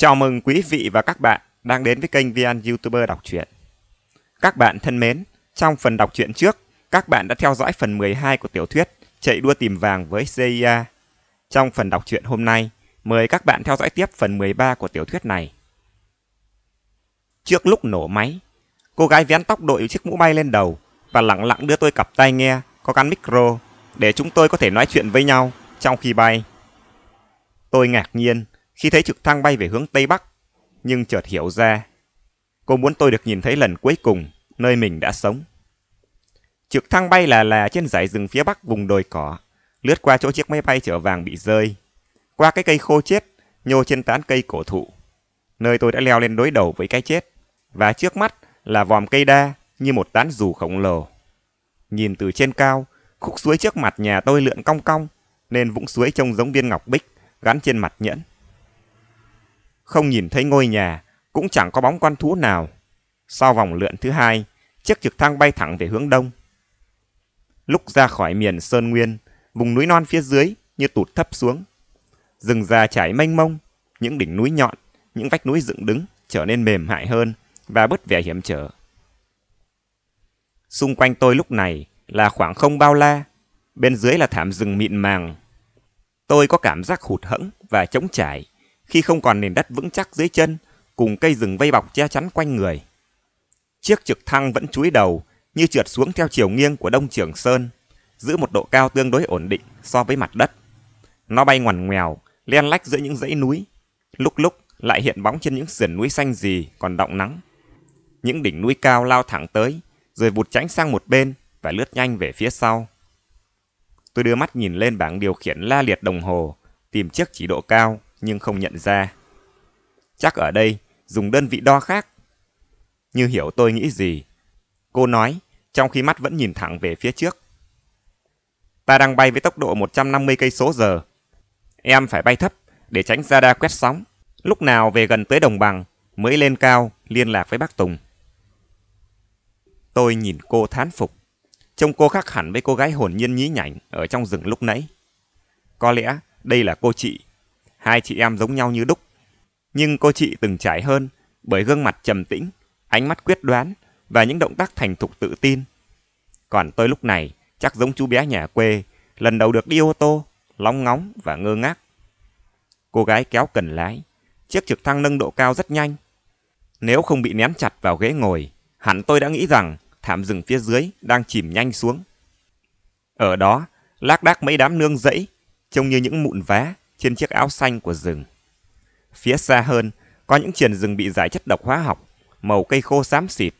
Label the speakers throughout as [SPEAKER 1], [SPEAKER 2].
[SPEAKER 1] Chào mừng quý vị và các bạn đang đến với kênh VN YouTuber đọc truyện. Các bạn thân mến, trong phần đọc truyện trước, các bạn đã theo dõi phần 12 của tiểu thuyết Chạy đua tìm vàng với CIA. Trong phần đọc truyện hôm nay, mời các bạn theo dõi tiếp phần 13 của tiểu thuyết này. Trước lúc nổ máy, cô gái vén tóc đội chiếc mũ bay lên đầu và lặng lặng đưa tôi cặp tai nghe có gắn micro để chúng tôi có thể nói chuyện với nhau trong khi bay. Tôi ngạc nhiên khi thấy trực thăng bay về hướng Tây Bắc, nhưng chợt hiểu ra. Cô muốn tôi được nhìn thấy lần cuối cùng, nơi mình đã sống. Trực thăng bay là là trên dải rừng phía Bắc vùng đồi cỏ, lướt qua chỗ chiếc máy bay chở vàng bị rơi, qua cái cây khô chết, nhô trên tán cây cổ thụ, nơi tôi đã leo lên đối đầu với cái chết, và trước mắt là vòm cây đa như một tán dù khổng lồ. Nhìn từ trên cao, khúc suối trước mặt nhà tôi lượn cong cong, nên vũng suối trông giống viên ngọc bích gắn trên mặt nhẫn không nhìn thấy ngôi nhà, cũng chẳng có bóng con thú nào. Sau vòng lượn thứ hai, chiếc trực thăng bay thẳng về hướng đông. Lúc ra khỏi miền Sơn Nguyên, vùng núi non phía dưới như tụt thấp xuống. Rừng già trải mênh mông, những đỉnh núi nhọn, những vách núi dựng đứng trở nên mềm mại hơn và bớt vẻ hiểm trở. Xung quanh tôi lúc này là khoảng không bao la, bên dưới là thảm rừng mịn màng. Tôi có cảm giác hụt hẫng và trống trải khi không còn nền đất vững chắc dưới chân, cùng cây rừng vây bọc che chắn quanh người. Chiếc trực thăng vẫn chúi đầu, như trượt xuống theo chiều nghiêng của Đông Trường Sơn, giữ một độ cao tương đối ổn định so với mặt đất. Nó bay ngoằn ngoèo, len lách giữa những dãy núi, lúc lúc lại hiện bóng trên những sườn núi xanh gì còn động nắng. Những đỉnh núi cao lao thẳng tới, rồi vụt tránh sang một bên và lướt nhanh về phía sau. Tôi đưa mắt nhìn lên bảng điều khiển la liệt đồng hồ, tìm chiếc chỉ độ cao nhưng không nhận ra. Chắc ở đây dùng đơn vị đo khác. Như hiểu tôi nghĩ gì. Cô nói, trong khi mắt vẫn nhìn thẳng về phía trước. Ta đang bay với tốc độ 150 cây số giờ. Em phải bay thấp để tránh radar quét sóng. Lúc nào về gần tới đồng bằng mới lên cao liên lạc với bác Tùng. Tôi nhìn cô thán phục. Trông cô khác hẳn với cô gái hồn nhiên nhí nhảnh ở trong rừng lúc nãy. Có lẽ đây là cô chị hai chị em giống nhau như đúc. Nhưng cô chị từng trải hơn bởi gương mặt trầm tĩnh, ánh mắt quyết đoán và những động tác thành thục tự tin. Còn tôi lúc này chắc giống chú bé nhà quê, lần đầu được đi ô tô, lóng ngóng và ngơ ngác. Cô gái kéo cần lái, chiếc trực thăng nâng độ cao rất nhanh. Nếu không bị ném chặt vào ghế ngồi, hẳn tôi đã nghĩ rằng thảm rừng phía dưới đang chìm nhanh xuống. Ở đó, lác đác mấy đám nương rẫy, trông như những mụn vá trên chiếc áo xanh của rừng. Phía xa hơn, có những triền rừng bị giải chất độc hóa học, màu cây khô xám xịt.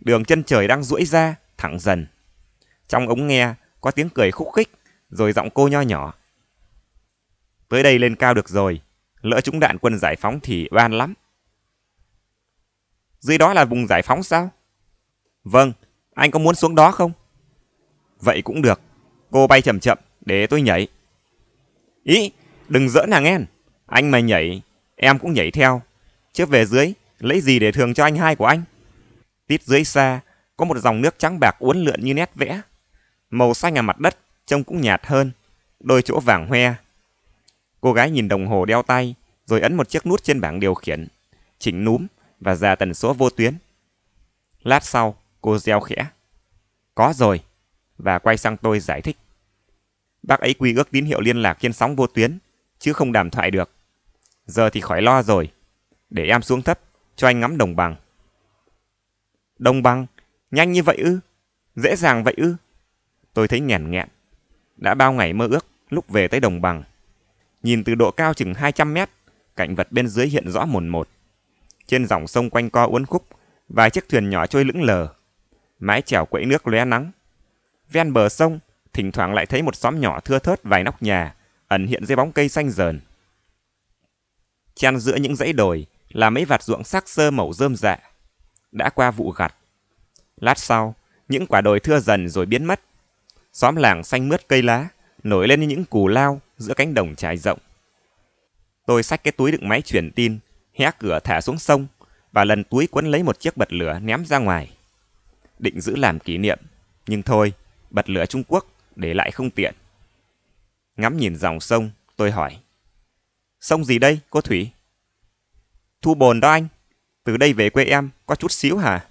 [SPEAKER 1] Đường chân trời đang duỗi ra, thẳng dần. Trong ống nghe, có tiếng cười khúc khích, rồi giọng cô nho nhỏ. Tới đây lên cao được rồi, lỡ chúng đạn quân giải phóng thì oan lắm. Dưới đó là vùng giải phóng sao? Vâng, anh có muốn xuống đó không? Vậy cũng được, cô bay chậm chậm để tôi nhảy. Ý, Đừng giỡn nàng em. Anh mà nhảy, em cũng nhảy theo. Chứ về dưới, lấy gì để thường cho anh hai của anh? Tít dưới xa, có một dòng nước trắng bạc uốn lượn như nét vẽ. Màu xanh ở mặt đất trông cũng nhạt hơn, đôi chỗ vàng hoe. Cô gái nhìn đồng hồ đeo tay, rồi ấn một chiếc nút trên bảng điều khiển, chỉnh núm và ra tần số vô tuyến. Lát sau, cô reo khẽ. Có rồi, và quay sang tôi giải thích. Bác ấy quy ước tín hiệu liên lạc trên sóng vô tuyến chứ không đàm thoại được. Giờ thì khỏi lo rồi. Để em xuống thấp, cho anh ngắm đồng bằng. Đồng bằng? Nhanh như vậy ư? Dễ dàng vậy ư? Tôi thấy nhàn nghẹn. Đã bao ngày mơ ước lúc về tới đồng bằng. Nhìn từ độ cao chừng 200 mét, cảnh vật bên dưới hiện rõ mồn một. Trên dòng sông quanh co uốn khúc, vài chiếc thuyền nhỏ trôi lững lờ. Mái chèo quẫy nước lóe nắng. Ven bờ sông, thỉnh thoảng lại thấy một xóm nhỏ thưa thớt vài nóc nhà, ẩn hiện dưới bóng cây xanh dờn. Chăn giữa những dãy đồi là mấy vạt ruộng sắc sơ màu rơm dạ. Đã qua vụ gặt. Lát sau, những quả đồi thưa dần rồi biến mất. Xóm làng xanh mướt cây lá, nổi lên như những cù lao giữa cánh đồng trải rộng. Tôi xách cái túi đựng máy truyền tin, hé cửa thả xuống sông và lần túi quấn lấy một chiếc bật lửa ném ra ngoài. Định giữ làm kỷ niệm, nhưng thôi, bật lửa Trung Quốc để lại không tiện. Ngắm nhìn dòng sông, tôi hỏi. Sông gì đây, cô Thủy? Thu bồn đó anh. Từ đây về quê em, có chút xíu hả?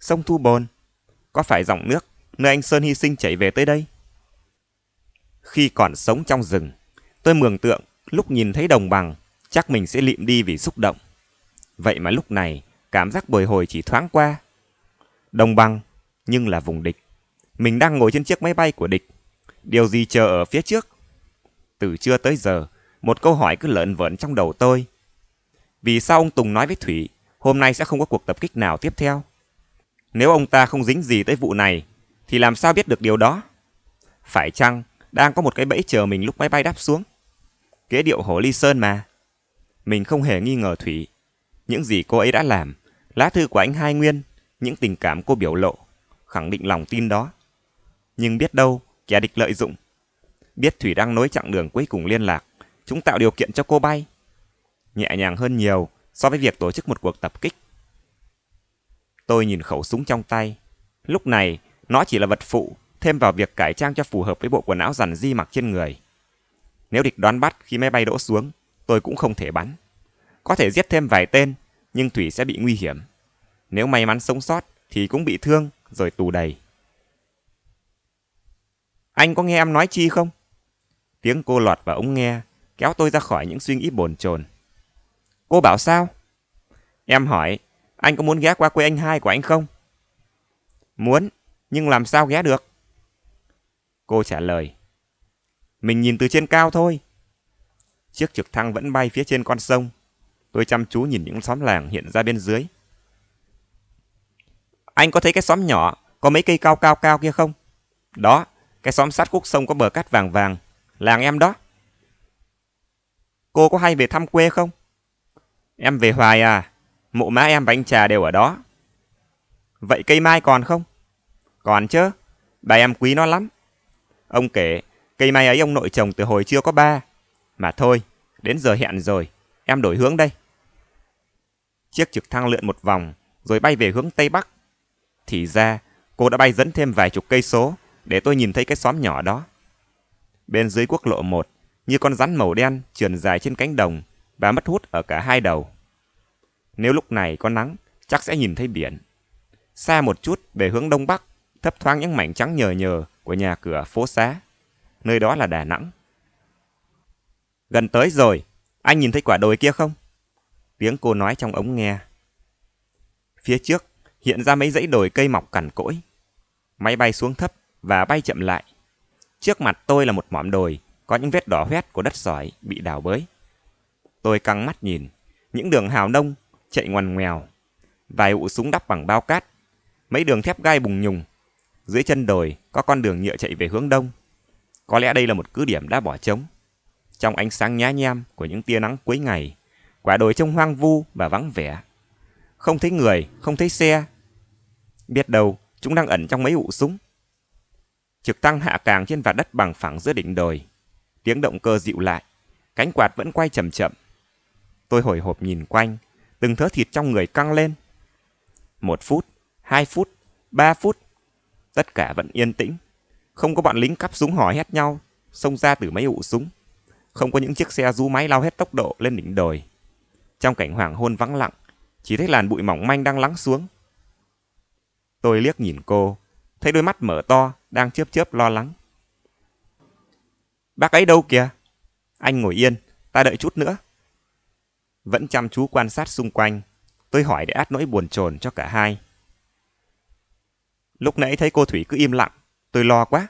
[SPEAKER 1] Sông Thu Bồn. Có phải dòng nước, nơi anh Sơn hy sinh chảy về tới đây? Khi còn sống trong rừng, tôi mường tượng lúc nhìn thấy đồng bằng, chắc mình sẽ lịm đi vì xúc động. Vậy mà lúc này, cảm giác bồi hồi chỉ thoáng qua. Đồng bằng, nhưng là vùng địch. Mình đang ngồi trên chiếc máy bay của địch, Điều gì chờ ở phía trước? Từ trưa tới giờ, một câu hỏi cứ lợn vợn trong đầu tôi. Vì sao ông Tùng nói với Thủy, hôm nay sẽ không có cuộc tập kích nào tiếp theo? Nếu ông ta không dính gì tới vụ này, thì làm sao biết được điều đó? Phải chăng đang có một cái bẫy chờ mình lúc máy bay đáp xuống? Kế điệu hổ ly sơn mà. Mình không hề nghi ngờ Thủy. Những gì cô ấy đã làm, lá thư của anh Hai Nguyên, những tình cảm cô biểu lộ, khẳng định lòng tin đó. Nhưng biết đâu, kẻ địch lợi dụng. Biết Thủy đang nối chặng đường cuối cùng liên lạc, chúng tạo điều kiện cho cô bay. Nhẹ nhàng hơn nhiều so với việc tổ chức một cuộc tập kích. Tôi nhìn khẩu súng trong tay. Lúc này, nó chỉ là vật phụ, thêm vào việc cải trang cho phù hợp với bộ quần áo rằn di mặc trên người. Nếu địch đoán bắt khi máy bay đỗ xuống, tôi cũng không thể bắn. Có thể giết thêm vài tên, nhưng Thủy sẽ bị nguy hiểm. Nếu may mắn sống sót thì cũng bị thương rồi tù đầy. Anh có nghe em nói chi không? Tiếng cô lọt vào ống nghe, kéo tôi ra khỏi những suy nghĩ bồn chồn. Cô bảo sao? Em hỏi, anh có muốn ghé qua quê anh hai của anh không? Muốn, nhưng làm sao ghé được? Cô trả lời. Mình nhìn từ trên cao thôi. Chiếc trực thăng vẫn bay phía trên con sông. Tôi chăm chú nhìn những xóm làng hiện ra bên dưới. Anh có thấy cái xóm nhỏ, có mấy cây cao cao cao kia không? Đó, cái xóm sát khúc sông có bờ cát vàng vàng, làng em đó. Cô có hay về thăm quê không? Em về hoài à, mụ má em và anh trà đều ở đó. Vậy cây mai còn không? Còn chứ, bà em quý nó lắm. Ông kể, cây mai ấy ông nội chồng từ hồi chưa có ba. Mà thôi, đến giờ hẹn rồi, em đổi hướng đây. Chiếc trực thăng lượn một vòng, rồi bay về hướng Tây Bắc. Thì ra, cô đã bay dẫn thêm vài chục cây số để tôi nhìn thấy cái xóm nhỏ đó. Bên dưới quốc lộ 1, như con rắn màu đen trườn dài trên cánh đồng và mất hút ở cả hai đầu. Nếu lúc này có nắng, chắc sẽ nhìn thấy biển. Xa một chút về hướng đông bắc, thấp thoáng những mảnh trắng nhờ nhờ của nhà cửa phố xá. Nơi đó là Đà Nẵng. Gần tới rồi, anh nhìn thấy quả đồi kia không? Tiếng cô nói trong ống nghe. Phía trước hiện ra mấy dãy đồi cây mọc cằn cỗi. Máy bay xuống thấp và bay chậm lại. Trước mặt tôi là một mỏm đồi, có những vết đỏ hoét của đất sỏi bị đào bới. Tôi căng mắt nhìn, những đường hào nông chạy ngoằn ngoèo, vài ụ súng đắp bằng bao cát, mấy đường thép gai bùng nhùng. Dưới chân đồi có con đường nhựa chạy về hướng đông. Có lẽ đây là một cứ điểm đã bỏ trống. Trong ánh sáng nhá nhem của những tia nắng cuối ngày, quả đồi trông hoang vu và vắng vẻ. Không thấy người, không thấy xe. Biết đâu, chúng đang ẩn trong mấy ụ súng. Trực tăng hạ càng trên vạt đất bằng phẳng giữa đỉnh đồi. Tiếng động cơ dịu lại, cánh quạt vẫn quay chậm chậm. Tôi hồi hộp nhìn quanh, từng thớ thịt trong người căng lên. Một phút, hai phút, ba phút, tất cả vẫn yên tĩnh. Không có bọn lính cắp súng hỏi hét nhau, xông ra từ mấy ụ súng. Không có những chiếc xe rú máy lao hết tốc độ lên đỉnh đồi. Trong cảnh hoàng hôn vắng lặng, chỉ thấy làn bụi mỏng manh đang lắng xuống. Tôi liếc nhìn cô, thấy đôi mắt mở to, đang chớp chớp lo lắng. Bác ấy đâu kìa? Anh ngồi yên, ta đợi chút nữa. Vẫn chăm chú quan sát xung quanh, tôi hỏi để át nỗi buồn chồn cho cả hai. Lúc nãy thấy cô Thủy cứ im lặng, tôi lo quá.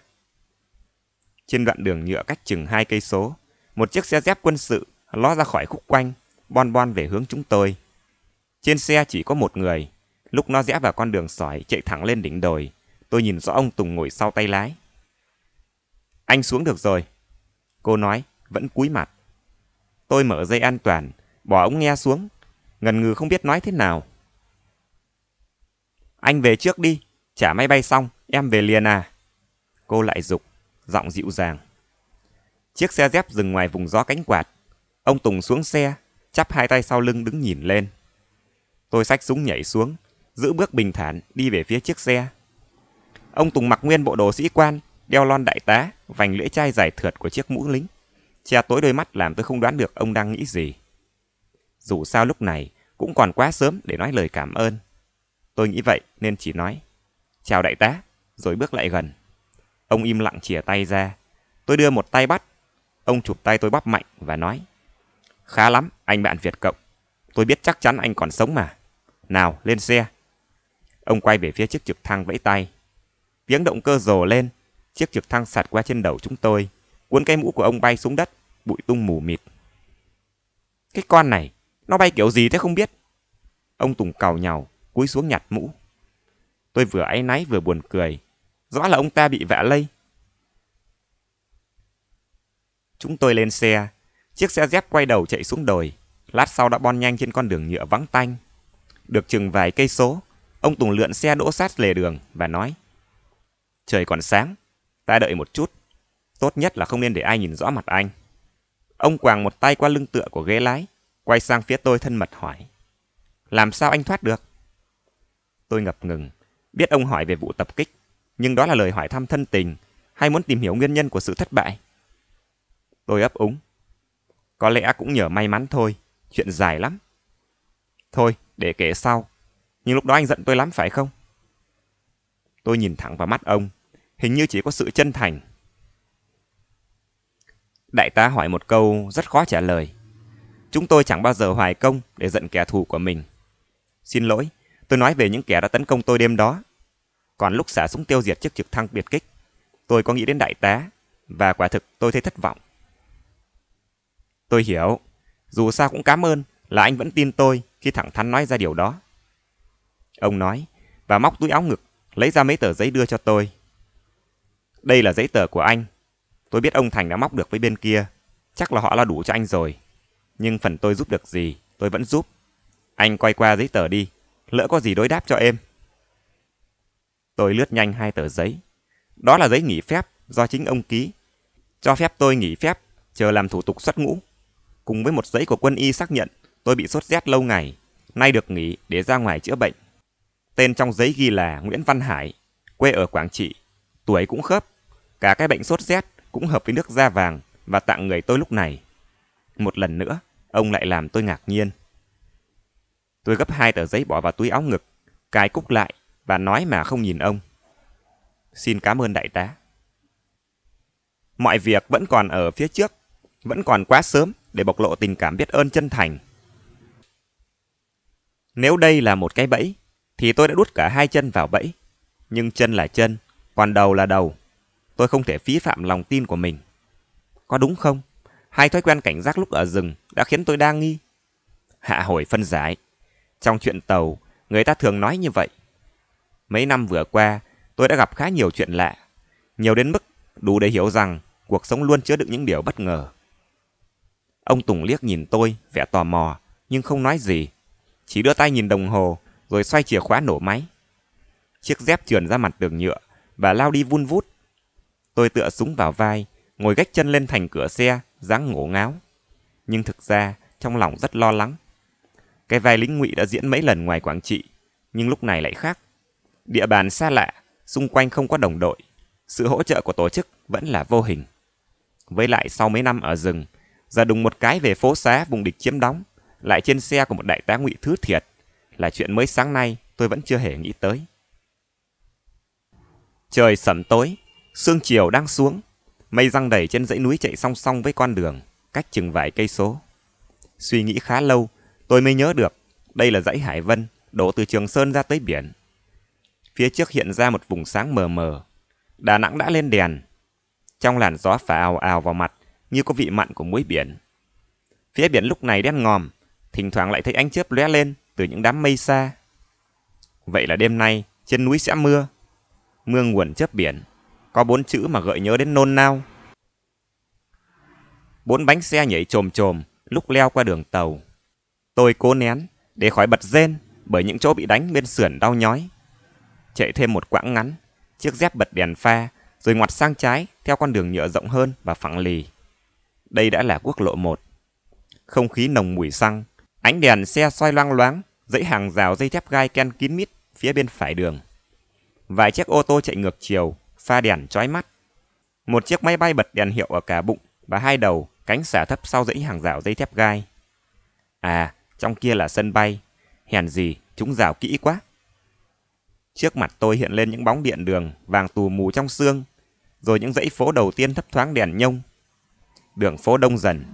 [SPEAKER 1] Trên đoạn đường nhựa cách chừng hai cây số, một chiếc xe dép quân sự ló ra khỏi khúc quanh, bon bon về hướng chúng tôi. Trên xe chỉ có một người, lúc nó rẽ vào con đường sỏi chạy thẳng lên đỉnh đồi, Tôi nhìn rõ ông Tùng ngồi sau tay lái. Anh xuống được rồi. Cô nói, vẫn cúi mặt. Tôi mở dây an toàn, bỏ ống nghe xuống. Ngần ngừ không biết nói thế nào. Anh về trước đi, trả máy bay xong, em về liền à. Cô lại dục giọng dịu dàng. Chiếc xe dép dừng ngoài vùng gió cánh quạt. Ông Tùng xuống xe, chắp hai tay sau lưng đứng nhìn lên. Tôi xách súng nhảy xuống, giữ bước bình thản đi về phía chiếc xe. Ông Tùng mặc nguyên bộ đồ sĩ quan, đeo lon đại tá, vành lưỡi chai dài thượt của chiếc mũ lính. Che tối đôi mắt làm tôi không đoán được ông đang nghĩ gì. Dù sao lúc này cũng còn quá sớm để nói lời cảm ơn. Tôi nghĩ vậy nên chỉ nói Chào đại tá, rồi bước lại gần. Ông im lặng chìa tay ra. Tôi đưa một tay bắt. Ông chụp tay tôi bắp mạnh và nói Khá lắm, anh bạn Việt Cộng. Tôi biết chắc chắn anh còn sống mà. Nào, lên xe. Ông quay về phía chiếc trực thăng vẫy tay. Tiếng động cơ rồ lên, chiếc trực thăng sạt qua trên đầu chúng tôi, cuốn cái mũ của ông bay xuống đất, bụi tung mù mịt. Cái con này, nó bay kiểu gì thế không biết. Ông Tùng cào nhào, cúi xuống nhặt mũ. Tôi vừa áy náy vừa buồn cười. Rõ là ông ta bị vạ lây. Chúng tôi lên xe. Chiếc xe dép quay đầu chạy xuống đồi. Lát sau đã bon nhanh trên con đường nhựa vắng tanh. Được chừng vài cây số, ông Tùng lượn xe đỗ sát lề đường và nói. Trời còn sáng, ta đợi một chút. Tốt nhất là không nên để ai nhìn rõ mặt anh. Ông quàng một tay qua lưng tựa của ghế lái, quay sang phía tôi thân mật hỏi. Làm sao anh thoát được? Tôi ngập ngừng, biết ông hỏi về vụ tập kích, nhưng đó là lời hỏi thăm thân tình hay muốn tìm hiểu nguyên nhân của sự thất bại. Tôi ấp úng. Có lẽ cũng nhờ may mắn thôi, chuyện dài lắm. Thôi, để kể sau. Nhưng lúc đó anh giận tôi lắm phải không? Tôi nhìn thẳng vào mắt ông, hình như chỉ có sự chân thành. Đại tá hỏi một câu rất khó trả lời. Chúng tôi chẳng bao giờ hoài công để giận kẻ thù của mình. Xin lỗi, tôi nói về những kẻ đã tấn công tôi đêm đó. Còn lúc xả súng tiêu diệt chiếc trực thăng biệt kích, tôi có nghĩ đến đại tá, và quả thực tôi thấy thất vọng. Tôi hiểu, dù sao cũng cảm ơn là anh vẫn tin tôi khi thẳng thắn nói ra điều đó. Ông nói, và móc túi áo ngực lấy ra mấy tờ giấy đưa cho tôi. Đây là giấy tờ của anh. Tôi biết ông Thành đã móc được với bên kia. Chắc là họ lo đủ cho anh rồi. Nhưng phần tôi giúp được gì, tôi vẫn giúp. Anh quay qua giấy tờ đi. Lỡ có gì đối đáp cho em. Tôi lướt nhanh hai tờ giấy. Đó là giấy nghỉ phép do chính ông ký. Cho phép tôi nghỉ phép, chờ làm thủ tục xuất ngũ. Cùng với một giấy của quân y xác nhận tôi bị sốt rét lâu ngày. Nay được nghỉ để ra ngoài chữa bệnh. Tên trong giấy ghi là Nguyễn Văn Hải, quê ở Quảng Trị, tuổi cũng khớp, cả cái bệnh sốt rét cũng hợp với nước da vàng và tặng người tôi lúc này. Một lần nữa, ông lại làm tôi ngạc nhiên. Tôi gấp hai tờ giấy bỏ vào túi áo ngực, cài cúc lại và nói mà không nhìn ông. Xin cảm ơn đại tá. Mọi việc vẫn còn ở phía trước, vẫn còn quá sớm để bộc lộ tình cảm biết ơn chân thành. Nếu đây là một cái bẫy, thì tôi đã đút cả hai chân vào bẫy. Nhưng chân là chân, còn đầu là đầu. Tôi không thể phí phạm lòng tin của mình. Có đúng không? Hai thói quen cảnh giác lúc ở rừng đã khiến tôi đa nghi. Hạ hồi phân giải. Trong chuyện tàu, người ta thường nói như vậy. Mấy năm vừa qua, tôi đã gặp khá nhiều chuyện lạ. Nhiều đến mức đủ để hiểu rằng cuộc sống luôn chứa đựng những điều bất ngờ. Ông Tùng liếc nhìn tôi, vẻ tò mò, nhưng không nói gì. Chỉ đưa tay nhìn đồng hồ, rồi xoay chìa khóa nổ máy. Chiếc dép trườn ra mặt đường nhựa và lao đi vun vút. Tôi tựa súng vào vai, ngồi gách chân lên thành cửa xe, dáng ngổ ngáo. Nhưng thực ra, trong lòng rất lo lắng. Cái vai lính ngụy đã diễn mấy lần ngoài Quảng Trị, nhưng lúc này lại khác. Địa bàn xa lạ, xung quanh không có đồng đội. Sự hỗ trợ của tổ chức vẫn là vô hình. Với lại sau mấy năm ở rừng, ra đùng một cái về phố xá vùng địch chiếm đóng, lại trên xe của một đại tá ngụy thứ thiệt là chuyện mới sáng nay tôi vẫn chưa hề nghĩ tới. Trời sẩm tối, sương chiều đang xuống, mây răng đầy trên dãy núi chạy song song với con đường, cách chừng vài cây số. Suy nghĩ khá lâu, tôi mới nhớ được, đây là dãy Hải Vân, đổ từ Trường Sơn ra tới biển. Phía trước hiện ra một vùng sáng mờ mờ. Đà Nẵng đã lên đèn. Trong làn gió phả ào ào vào mặt, như có vị mặn của muối biển. Phía biển lúc này đen ngòm, thỉnh thoảng lại thấy ánh chớp lóe lên từ những đám mây xa. Vậy là đêm nay, trên núi sẽ mưa. Mưa nguồn chớp biển, có bốn chữ mà gợi nhớ đến nôn nao. Bốn bánh xe nhảy trồm trồm lúc leo qua đường tàu. Tôi cố nén để khỏi bật rên bởi những chỗ bị đánh bên sườn đau nhói. Chạy thêm một quãng ngắn, chiếc dép bật đèn pha rồi ngoặt sang trái theo con đường nhựa rộng hơn và phẳng lì. Đây đã là quốc lộ 1. Không khí nồng mùi xăng Ánh đèn xe xoay loang loáng, dãy hàng rào dây thép gai ken kín mít phía bên phải đường. Vài chiếc ô tô chạy ngược chiều, pha đèn chói mắt. Một chiếc máy bay bật đèn hiệu ở cả bụng và hai đầu cánh xả thấp sau dãy hàng rào dây thép gai. À, trong kia là sân bay. Hèn gì, chúng rào kỹ quá. Trước mặt tôi hiện lên những bóng điện đường vàng tù mù trong xương. rồi những dãy phố đầu tiên thấp thoáng đèn nhông. Đường phố đông dần,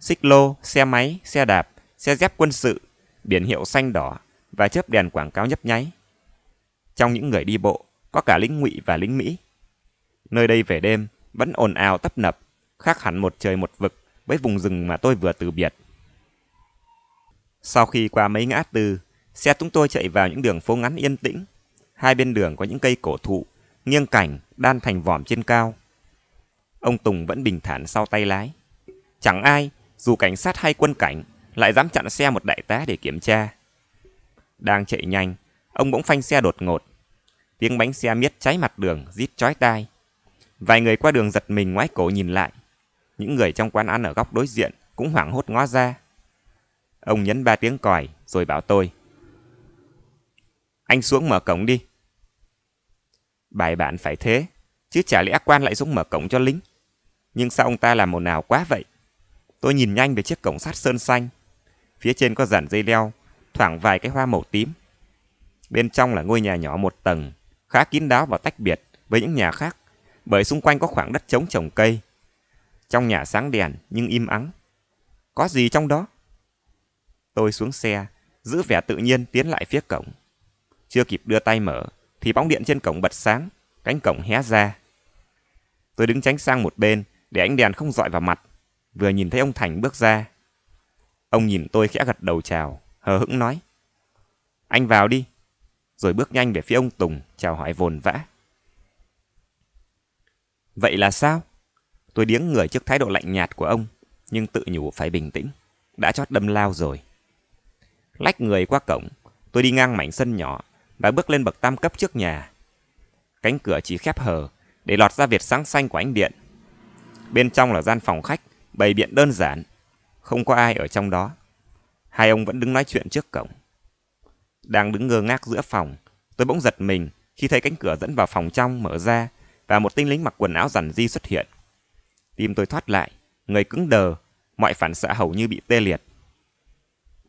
[SPEAKER 1] xích lô, xe máy, xe đạp, xe dép quân sự, biển hiệu xanh đỏ và chớp đèn quảng cáo nhấp nháy. Trong những người đi bộ, có cả lính ngụy và lính Mỹ. Nơi đây về đêm vẫn ồn ào tấp nập, khác hẳn một trời một vực với vùng rừng mà tôi vừa từ biệt. Sau khi qua mấy ngã tư, xe chúng tôi chạy vào những đường phố ngắn yên tĩnh. Hai bên đường có những cây cổ thụ, nghiêng cảnh, đan thành vòm trên cao. Ông Tùng vẫn bình thản sau tay lái. Chẳng ai, dù cảnh sát hay quân cảnh, lại dám chặn xe một đại tá để kiểm tra. Đang chạy nhanh, ông bỗng phanh xe đột ngột. Tiếng bánh xe miết cháy mặt đường, rít chói tai. Vài người qua đường giật mình ngoái cổ nhìn lại. Những người trong quán ăn ở góc đối diện cũng hoảng hốt ngó ra. Ông nhấn ba tiếng còi rồi bảo tôi. Anh xuống mở cổng đi. Bài bản phải thế, chứ chả lẽ quan lại xuống mở cổng cho lính. Nhưng sao ông ta làm một nào quá vậy? Tôi nhìn nhanh về chiếc cổng sắt sơn xanh, Phía trên có dàn dây leo, thoảng vài cái hoa màu tím. Bên trong là ngôi nhà nhỏ một tầng, khá kín đáo và tách biệt với những nhà khác, bởi xung quanh có khoảng đất trống trồng cây. Trong nhà sáng đèn nhưng im ắng. Có gì trong đó? Tôi xuống xe, giữ vẻ tự nhiên tiến lại phía cổng. Chưa kịp đưa tay mở, thì bóng điện trên cổng bật sáng, cánh cổng hé ra. Tôi đứng tránh sang một bên để ánh đèn không dọi vào mặt, vừa nhìn thấy ông Thành bước ra. Ông nhìn tôi khẽ gật đầu chào, hờ hững nói. Anh vào đi. Rồi bước nhanh về phía ông Tùng, chào hỏi vồn vã. Vậy là sao? Tôi điếng người trước thái độ lạnh nhạt của ông, nhưng tự nhủ phải bình tĩnh. Đã chót đâm lao rồi. Lách người qua cổng, tôi đi ngang mảnh sân nhỏ và bước lên bậc tam cấp trước nhà. Cánh cửa chỉ khép hờ để lọt ra việt sáng xanh của ánh điện. Bên trong là gian phòng khách, bày biện đơn giản không có ai ở trong đó. Hai ông vẫn đứng nói chuyện trước cổng. Đang đứng ngơ ngác giữa phòng, tôi bỗng giật mình khi thấy cánh cửa dẫn vào phòng trong mở ra và một tinh lính mặc quần áo rằn di xuất hiện. Tim tôi thoát lại, người cứng đờ, mọi phản xạ hầu như bị tê liệt.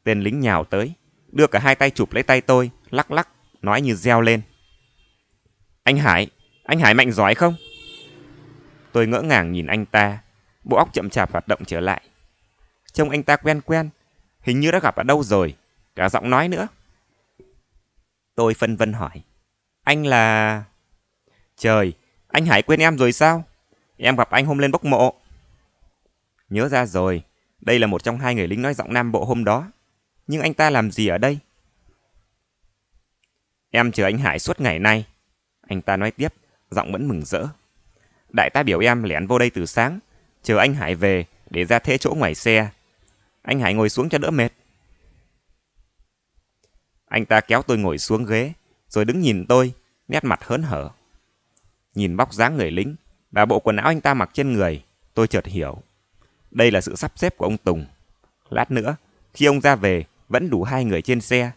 [SPEAKER 1] Tên lính nhào tới, đưa cả hai tay chụp lấy tay tôi, lắc lắc, nói như reo lên. Anh Hải, anh Hải mạnh giỏi không? Tôi ngỡ ngàng nhìn anh ta, bộ óc chậm chạp hoạt động trở lại. Trông anh ta quen quen, hình như đã gặp ở đâu rồi, cả giọng nói nữa. Tôi phân vân hỏi, anh là... Trời, anh Hải quên em rồi sao? Em gặp anh hôm lên bốc mộ. Nhớ ra rồi, đây là một trong hai người lính nói giọng Nam Bộ hôm đó. Nhưng anh ta làm gì ở đây? Em chờ anh Hải suốt ngày nay. Anh ta nói tiếp, giọng vẫn mừng rỡ. Đại tá biểu em lẻn vô đây từ sáng, chờ anh Hải về để ra thế chỗ ngoài xe anh Hải ngồi xuống cho đỡ mệt. Anh ta kéo tôi ngồi xuống ghế, rồi đứng nhìn tôi, nét mặt hớn hở. Nhìn bóc dáng người lính và bộ quần áo anh ta mặc trên người, tôi chợt hiểu. Đây là sự sắp xếp của ông Tùng. Lát nữa, khi ông ra về, vẫn đủ hai người trên xe.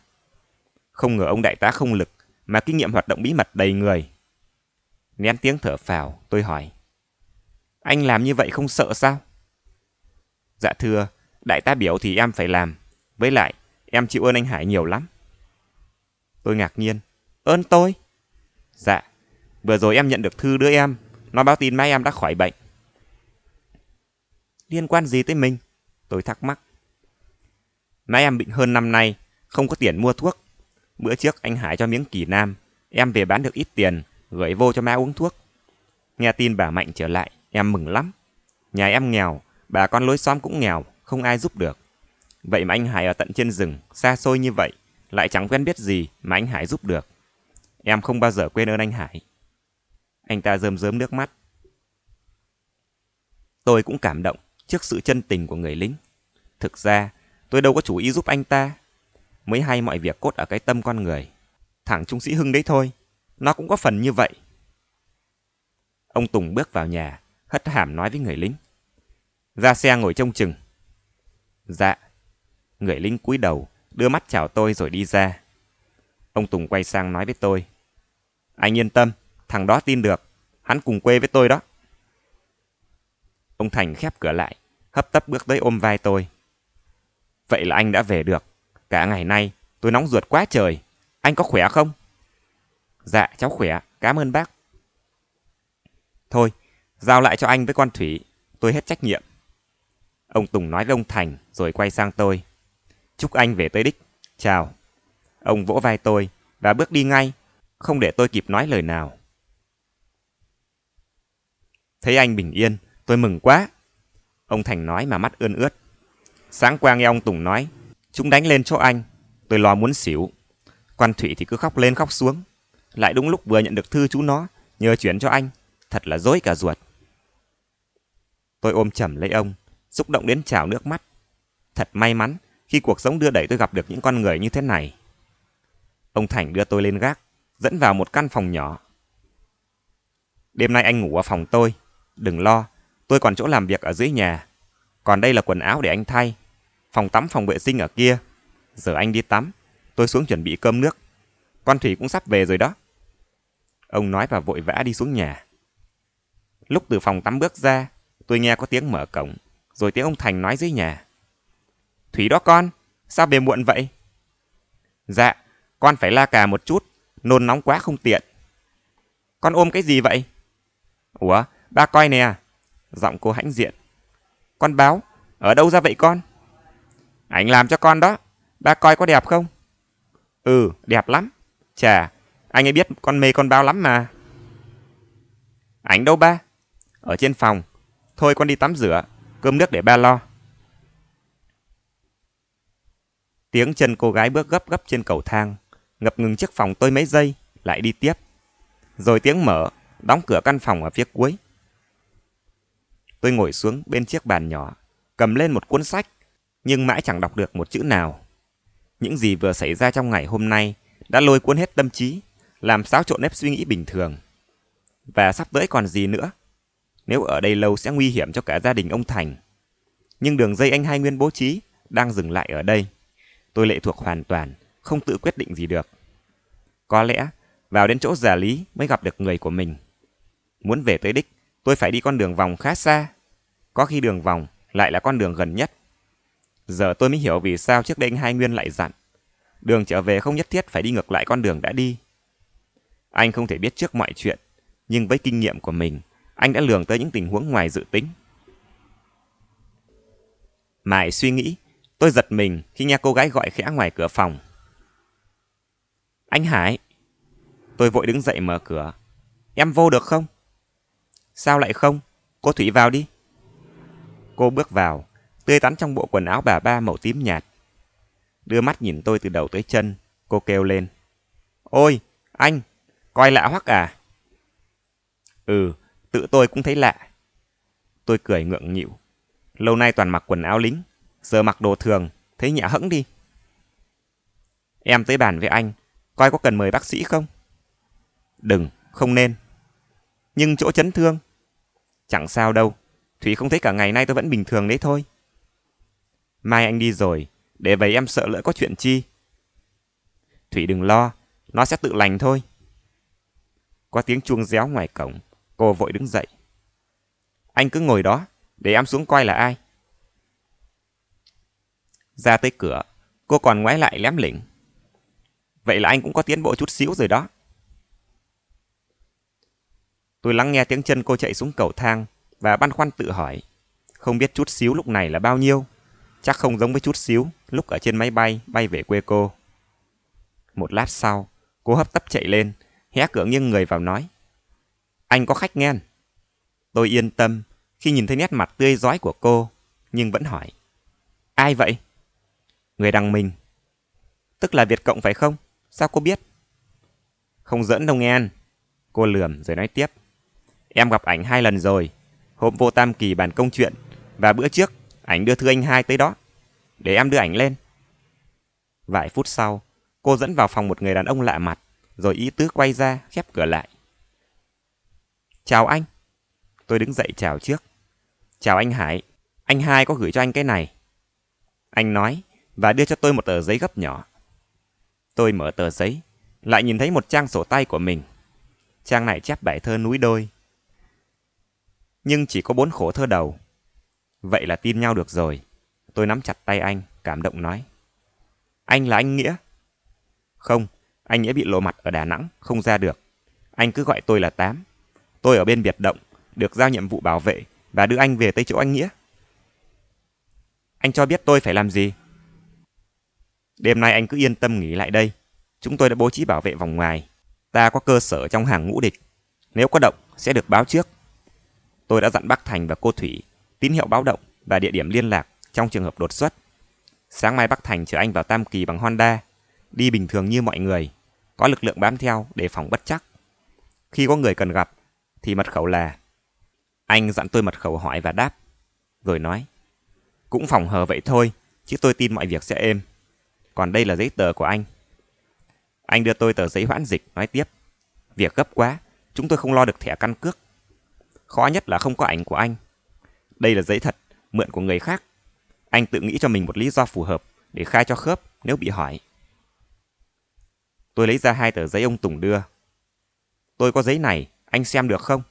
[SPEAKER 1] Không ngờ ông đại tá không lực, mà kinh nghiệm hoạt động bí mật đầy người. Nén tiếng thở phào, tôi hỏi. Anh làm như vậy không sợ sao? Dạ thưa, Đại tá biểu thì em phải làm. Với lại, em chịu ơn anh Hải nhiều lắm. Tôi ngạc nhiên. Ơn tôi? Dạ. Vừa rồi em nhận được thư đứa em. Nó báo tin mai em đã khỏi bệnh. Liên quan gì tới mình? Tôi thắc mắc. Mai em bệnh hơn năm nay, không có tiền mua thuốc. Bữa trước anh Hải cho miếng kỳ nam. Em về bán được ít tiền, gửi vô cho má uống thuốc. Nghe tin bà Mạnh trở lại, em mừng lắm. Nhà em nghèo, bà con lối xóm cũng nghèo, không ai giúp được. Vậy mà anh Hải ở tận trên rừng, xa xôi như vậy, lại chẳng quen biết gì mà anh Hải giúp được. Em không bao giờ quên ơn anh Hải. Anh ta rơm rớm nước mắt. Tôi cũng cảm động trước sự chân tình của người lính. Thực ra, tôi đâu có chủ ý giúp anh ta. Mới hay mọi việc cốt ở cái tâm con người. Thẳng trung sĩ Hưng đấy thôi, nó cũng có phần như vậy. Ông Tùng bước vào nhà, hất hàm nói với người lính. Ra xe ngồi trông chừng, Dạ. Người lính cúi đầu, đưa mắt chào tôi rồi đi ra. Ông Tùng quay sang nói với tôi. Anh yên tâm, thằng đó tin được. Hắn cùng quê với tôi đó. Ông Thành khép cửa lại, hấp tấp bước tới ôm vai tôi. Vậy là anh đã về được. Cả ngày nay, tôi nóng ruột quá trời. Anh có khỏe không? Dạ, cháu khỏe. Cảm ơn bác. Thôi, giao lại cho anh với con Thủy. Tôi hết trách nhiệm. Ông Tùng nói với ông Thành rồi quay sang tôi. Chúc anh về tới đích. Chào. Ông vỗ vai tôi và bước đi ngay, không để tôi kịp nói lời nào. Thấy anh bình yên, tôi mừng quá. Ông Thành nói mà mắt ươn ướt. Sáng qua nghe ông Tùng nói, chúng đánh lên chỗ anh. Tôi lo muốn xỉu. Quan Thủy thì cứ khóc lên khóc xuống. Lại đúng lúc vừa nhận được thư chú nó, nhờ chuyển cho anh. Thật là dối cả ruột. Tôi ôm chầm lấy ông, xúc động đến trào nước mắt. Thật may mắn khi cuộc sống đưa đẩy tôi gặp được những con người như thế này. Ông Thành đưa tôi lên gác, dẫn vào một căn phòng nhỏ. Đêm nay anh ngủ ở phòng tôi, đừng lo, tôi còn chỗ làm việc ở dưới nhà. Còn đây là quần áo để anh thay, phòng tắm phòng vệ sinh ở kia. Giờ anh đi tắm, tôi xuống chuẩn bị cơm nước. Con Thủy cũng sắp về rồi đó. Ông nói và vội vã đi xuống nhà. Lúc từ phòng tắm bước ra, tôi nghe có tiếng mở cổng. Rồi tiếng ông Thành nói dưới nhà. Thủy đó con, sao về muộn vậy? Dạ, con phải la cà một chút, nôn nóng quá không tiện. Con ôm cái gì vậy? Ủa, ba coi nè. Giọng cô hãnh diện. Con báo, ở đâu ra vậy con? Anh làm cho con đó, ba coi có đẹp không? Ừ, đẹp lắm. Chà, anh ấy biết con mê con bao lắm mà. Anh đâu ba? Ở trên phòng. Thôi con đi tắm rửa, cơm nước để ba lo. Tiếng chân cô gái bước gấp gấp trên cầu thang, ngập ngừng chiếc phòng tôi mấy giây, lại đi tiếp. Rồi tiếng mở, đóng cửa căn phòng ở phía cuối. Tôi ngồi xuống bên chiếc bàn nhỏ, cầm lên một cuốn sách, nhưng mãi chẳng đọc được một chữ nào. Những gì vừa xảy ra trong ngày hôm nay đã lôi cuốn hết tâm trí, làm xáo trộn nếp suy nghĩ bình thường. Và sắp tới còn gì nữa, nếu ở đây lâu sẽ nguy hiểm cho cả gia đình ông Thành. Nhưng đường dây anh hai nguyên bố trí đang dừng lại ở đây. Tôi lệ thuộc hoàn toàn, không tự quyết định gì được. Có lẽ, vào đến chỗ giả lý mới gặp được người của mình. Muốn về tới đích, tôi phải đi con đường vòng khá xa. Có khi đường vòng lại là con đường gần nhất. Giờ tôi mới hiểu vì sao trước đây anh Hai Nguyên lại dặn. Đường trở về không nhất thiết phải đi ngược lại con đường đã đi. Anh không thể biết trước mọi chuyện, nhưng với kinh nghiệm của mình, anh đã lường tới những tình huống ngoài dự tính. Mãi suy nghĩ, tôi giật mình khi nghe cô gái gọi khẽ ngoài cửa phòng. Anh Hải! Tôi vội đứng dậy mở cửa. Em vô được không? Sao lại không? Cô Thủy vào đi. Cô bước vào, tươi tắn trong bộ quần áo bà ba màu tím nhạt. Đưa mắt nhìn tôi từ đầu tới chân, cô kêu lên. Ôi, anh, coi lạ hoắc à? Ừ, Tự tôi cũng thấy lạ. Tôi cười ngượng nghịu. Lâu nay toàn mặc quần áo lính, giờ mặc đồ thường, thấy nhã hẫng đi. Em tới bàn với anh, coi có cần mời bác sĩ không? Đừng, không nên. Nhưng chỗ chấn thương? Chẳng sao đâu, Thủy không thấy cả ngày nay tôi vẫn bình thường đấy thôi. Mai anh đi rồi, để vậy em sợ lỡ có chuyện chi. Thủy đừng lo, nó sẽ tự lành thôi. Có tiếng chuông réo ngoài cổng, Cô vội đứng dậy. Anh cứ ngồi đó, để em xuống coi là ai. Ra tới cửa, cô còn ngoái lại lém lỉnh. Vậy là anh cũng có tiến bộ chút xíu rồi đó. Tôi lắng nghe tiếng chân cô chạy xuống cầu thang và băn khoăn tự hỏi. Không biết chút xíu lúc này là bao nhiêu? Chắc không giống với chút xíu lúc ở trên máy bay bay về quê cô. Một lát sau, cô hấp tấp chạy lên, hé cửa nghiêng người vào nói. Anh có khách nghe. Tôi yên tâm khi nhìn thấy nét mặt tươi rói của cô, nhưng vẫn hỏi. Ai vậy? Người đằng mình. Tức là Việt Cộng phải không? Sao cô biết? Không dẫn đâu nghe anh. Cô lườm rồi nói tiếp. Em gặp ảnh hai lần rồi. Hôm vô tam kỳ bàn công chuyện. Và bữa trước, ảnh đưa thư anh hai tới đó. Để em đưa ảnh lên. Vài phút sau, cô dẫn vào phòng một người đàn ông lạ mặt. Rồi ý tứ quay ra, khép cửa lại. Chào anh. Tôi đứng dậy chào trước. Chào anh Hải, anh hai có gửi cho anh cái này. Anh nói và đưa cho tôi một tờ giấy gấp nhỏ. Tôi mở tờ giấy, lại nhìn thấy một trang sổ tay của mình. Trang này chép bài thơ núi đôi. Nhưng chỉ có bốn khổ thơ đầu. Vậy là tin nhau được rồi. Tôi nắm chặt tay anh, cảm động nói. Anh là anh Nghĩa. Không, anh Nghĩa bị lộ mặt ở Đà Nẵng, không ra được. Anh cứ gọi tôi là Tám. Tôi ở bên biệt động, được giao nhiệm vụ bảo vệ và đưa anh về tới chỗ anh Nghĩa. Anh cho biết tôi phải làm gì? Đêm nay anh cứ yên tâm nghỉ lại đây. Chúng tôi đã bố trí bảo vệ vòng ngoài. Ta có cơ sở trong hàng ngũ địch. Nếu có động, sẽ được báo trước. Tôi đã dặn Bắc Thành và cô Thủy tín hiệu báo động và địa điểm liên lạc trong trường hợp đột xuất. Sáng mai Bắc Thành chở anh vào Tam Kỳ bằng Honda, đi bình thường như mọi người, có lực lượng bám theo để phòng bất chắc. Khi có người cần gặp, thì mật khẩu là anh dặn tôi mật khẩu hỏi và đáp rồi nói cũng phòng hờ vậy thôi chứ tôi tin mọi việc sẽ êm còn đây là giấy tờ của anh anh đưa tôi tờ giấy hoãn dịch nói tiếp việc gấp quá chúng tôi không lo được thẻ căn cước khó nhất là không có ảnh của anh đây là giấy thật mượn của người khác anh tự nghĩ cho mình một lý do phù hợp để khai cho khớp nếu bị hỏi tôi lấy ra hai tờ giấy ông tùng đưa tôi có giấy này anh xem được không?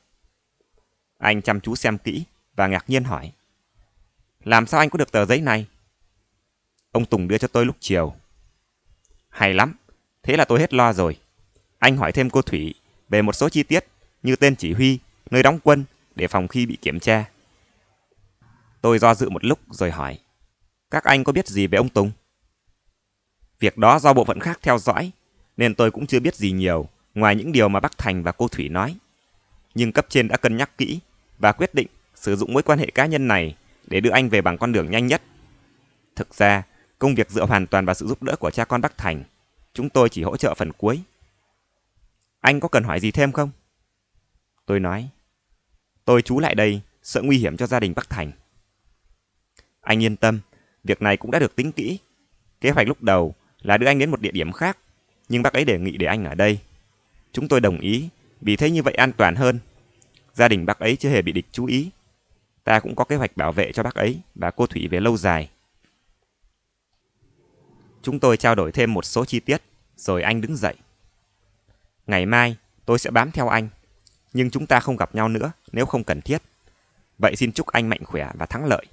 [SPEAKER 1] Anh chăm chú xem kỹ và ngạc nhiên hỏi. Làm sao anh có được tờ giấy này? Ông Tùng đưa cho tôi lúc chiều. Hay lắm, thế là tôi hết lo rồi. Anh hỏi thêm cô Thủy về một số chi tiết như tên chỉ huy, nơi đóng quân để phòng khi bị kiểm tra. Tôi do dự một lúc rồi hỏi. Các anh có biết gì về ông Tùng? Việc đó do bộ phận khác theo dõi, nên tôi cũng chưa biết gì nhiều ngoài những điều mà Bác Thành và cô Thủy nói nhưng cấp trên đã cân nhắc kỹ và quyết định sử dụng mối quan hệ cá nhân này để đưa anh về bằng con đường nhanh nhất. Thực ra, công việc dựa hoàn toàn vào sự giúp đỡ của cha con Bắc Thành. Chúng tôi chỉ hỗ trợ phần cuối. Anh có cần hỏi gì thêm không? Tôi nói, tôi trú lại đây, sợ nguy hiểm cho gia đình Bắc Thành. Anh yên tâm, việc này cũng đã được tính kỹ. Kế hoạch lúc đầu là đưa anh đến một địa điểm khác, nhưng bác ấy đề nghị để anh ở đây. Chúng tôi đồng ý, vì thấy như vậy an toàn hơn Gia đình bác ấy chưa hề bị địch chú ý. Ta cũng có kế hoạch bảo vệ cho bác ấy và cô Thủy về lâu dài. Chúng tôi trao đổi thêm một số chi tiết, rồi anh đứng dậy. Ngày mai, tôi sẽ bám theo anh, nhưng chúng ta không gặp nhau nữa nếu không cần thiết. Vậy xin chúc anh mạnh khỏe và thắng lợi.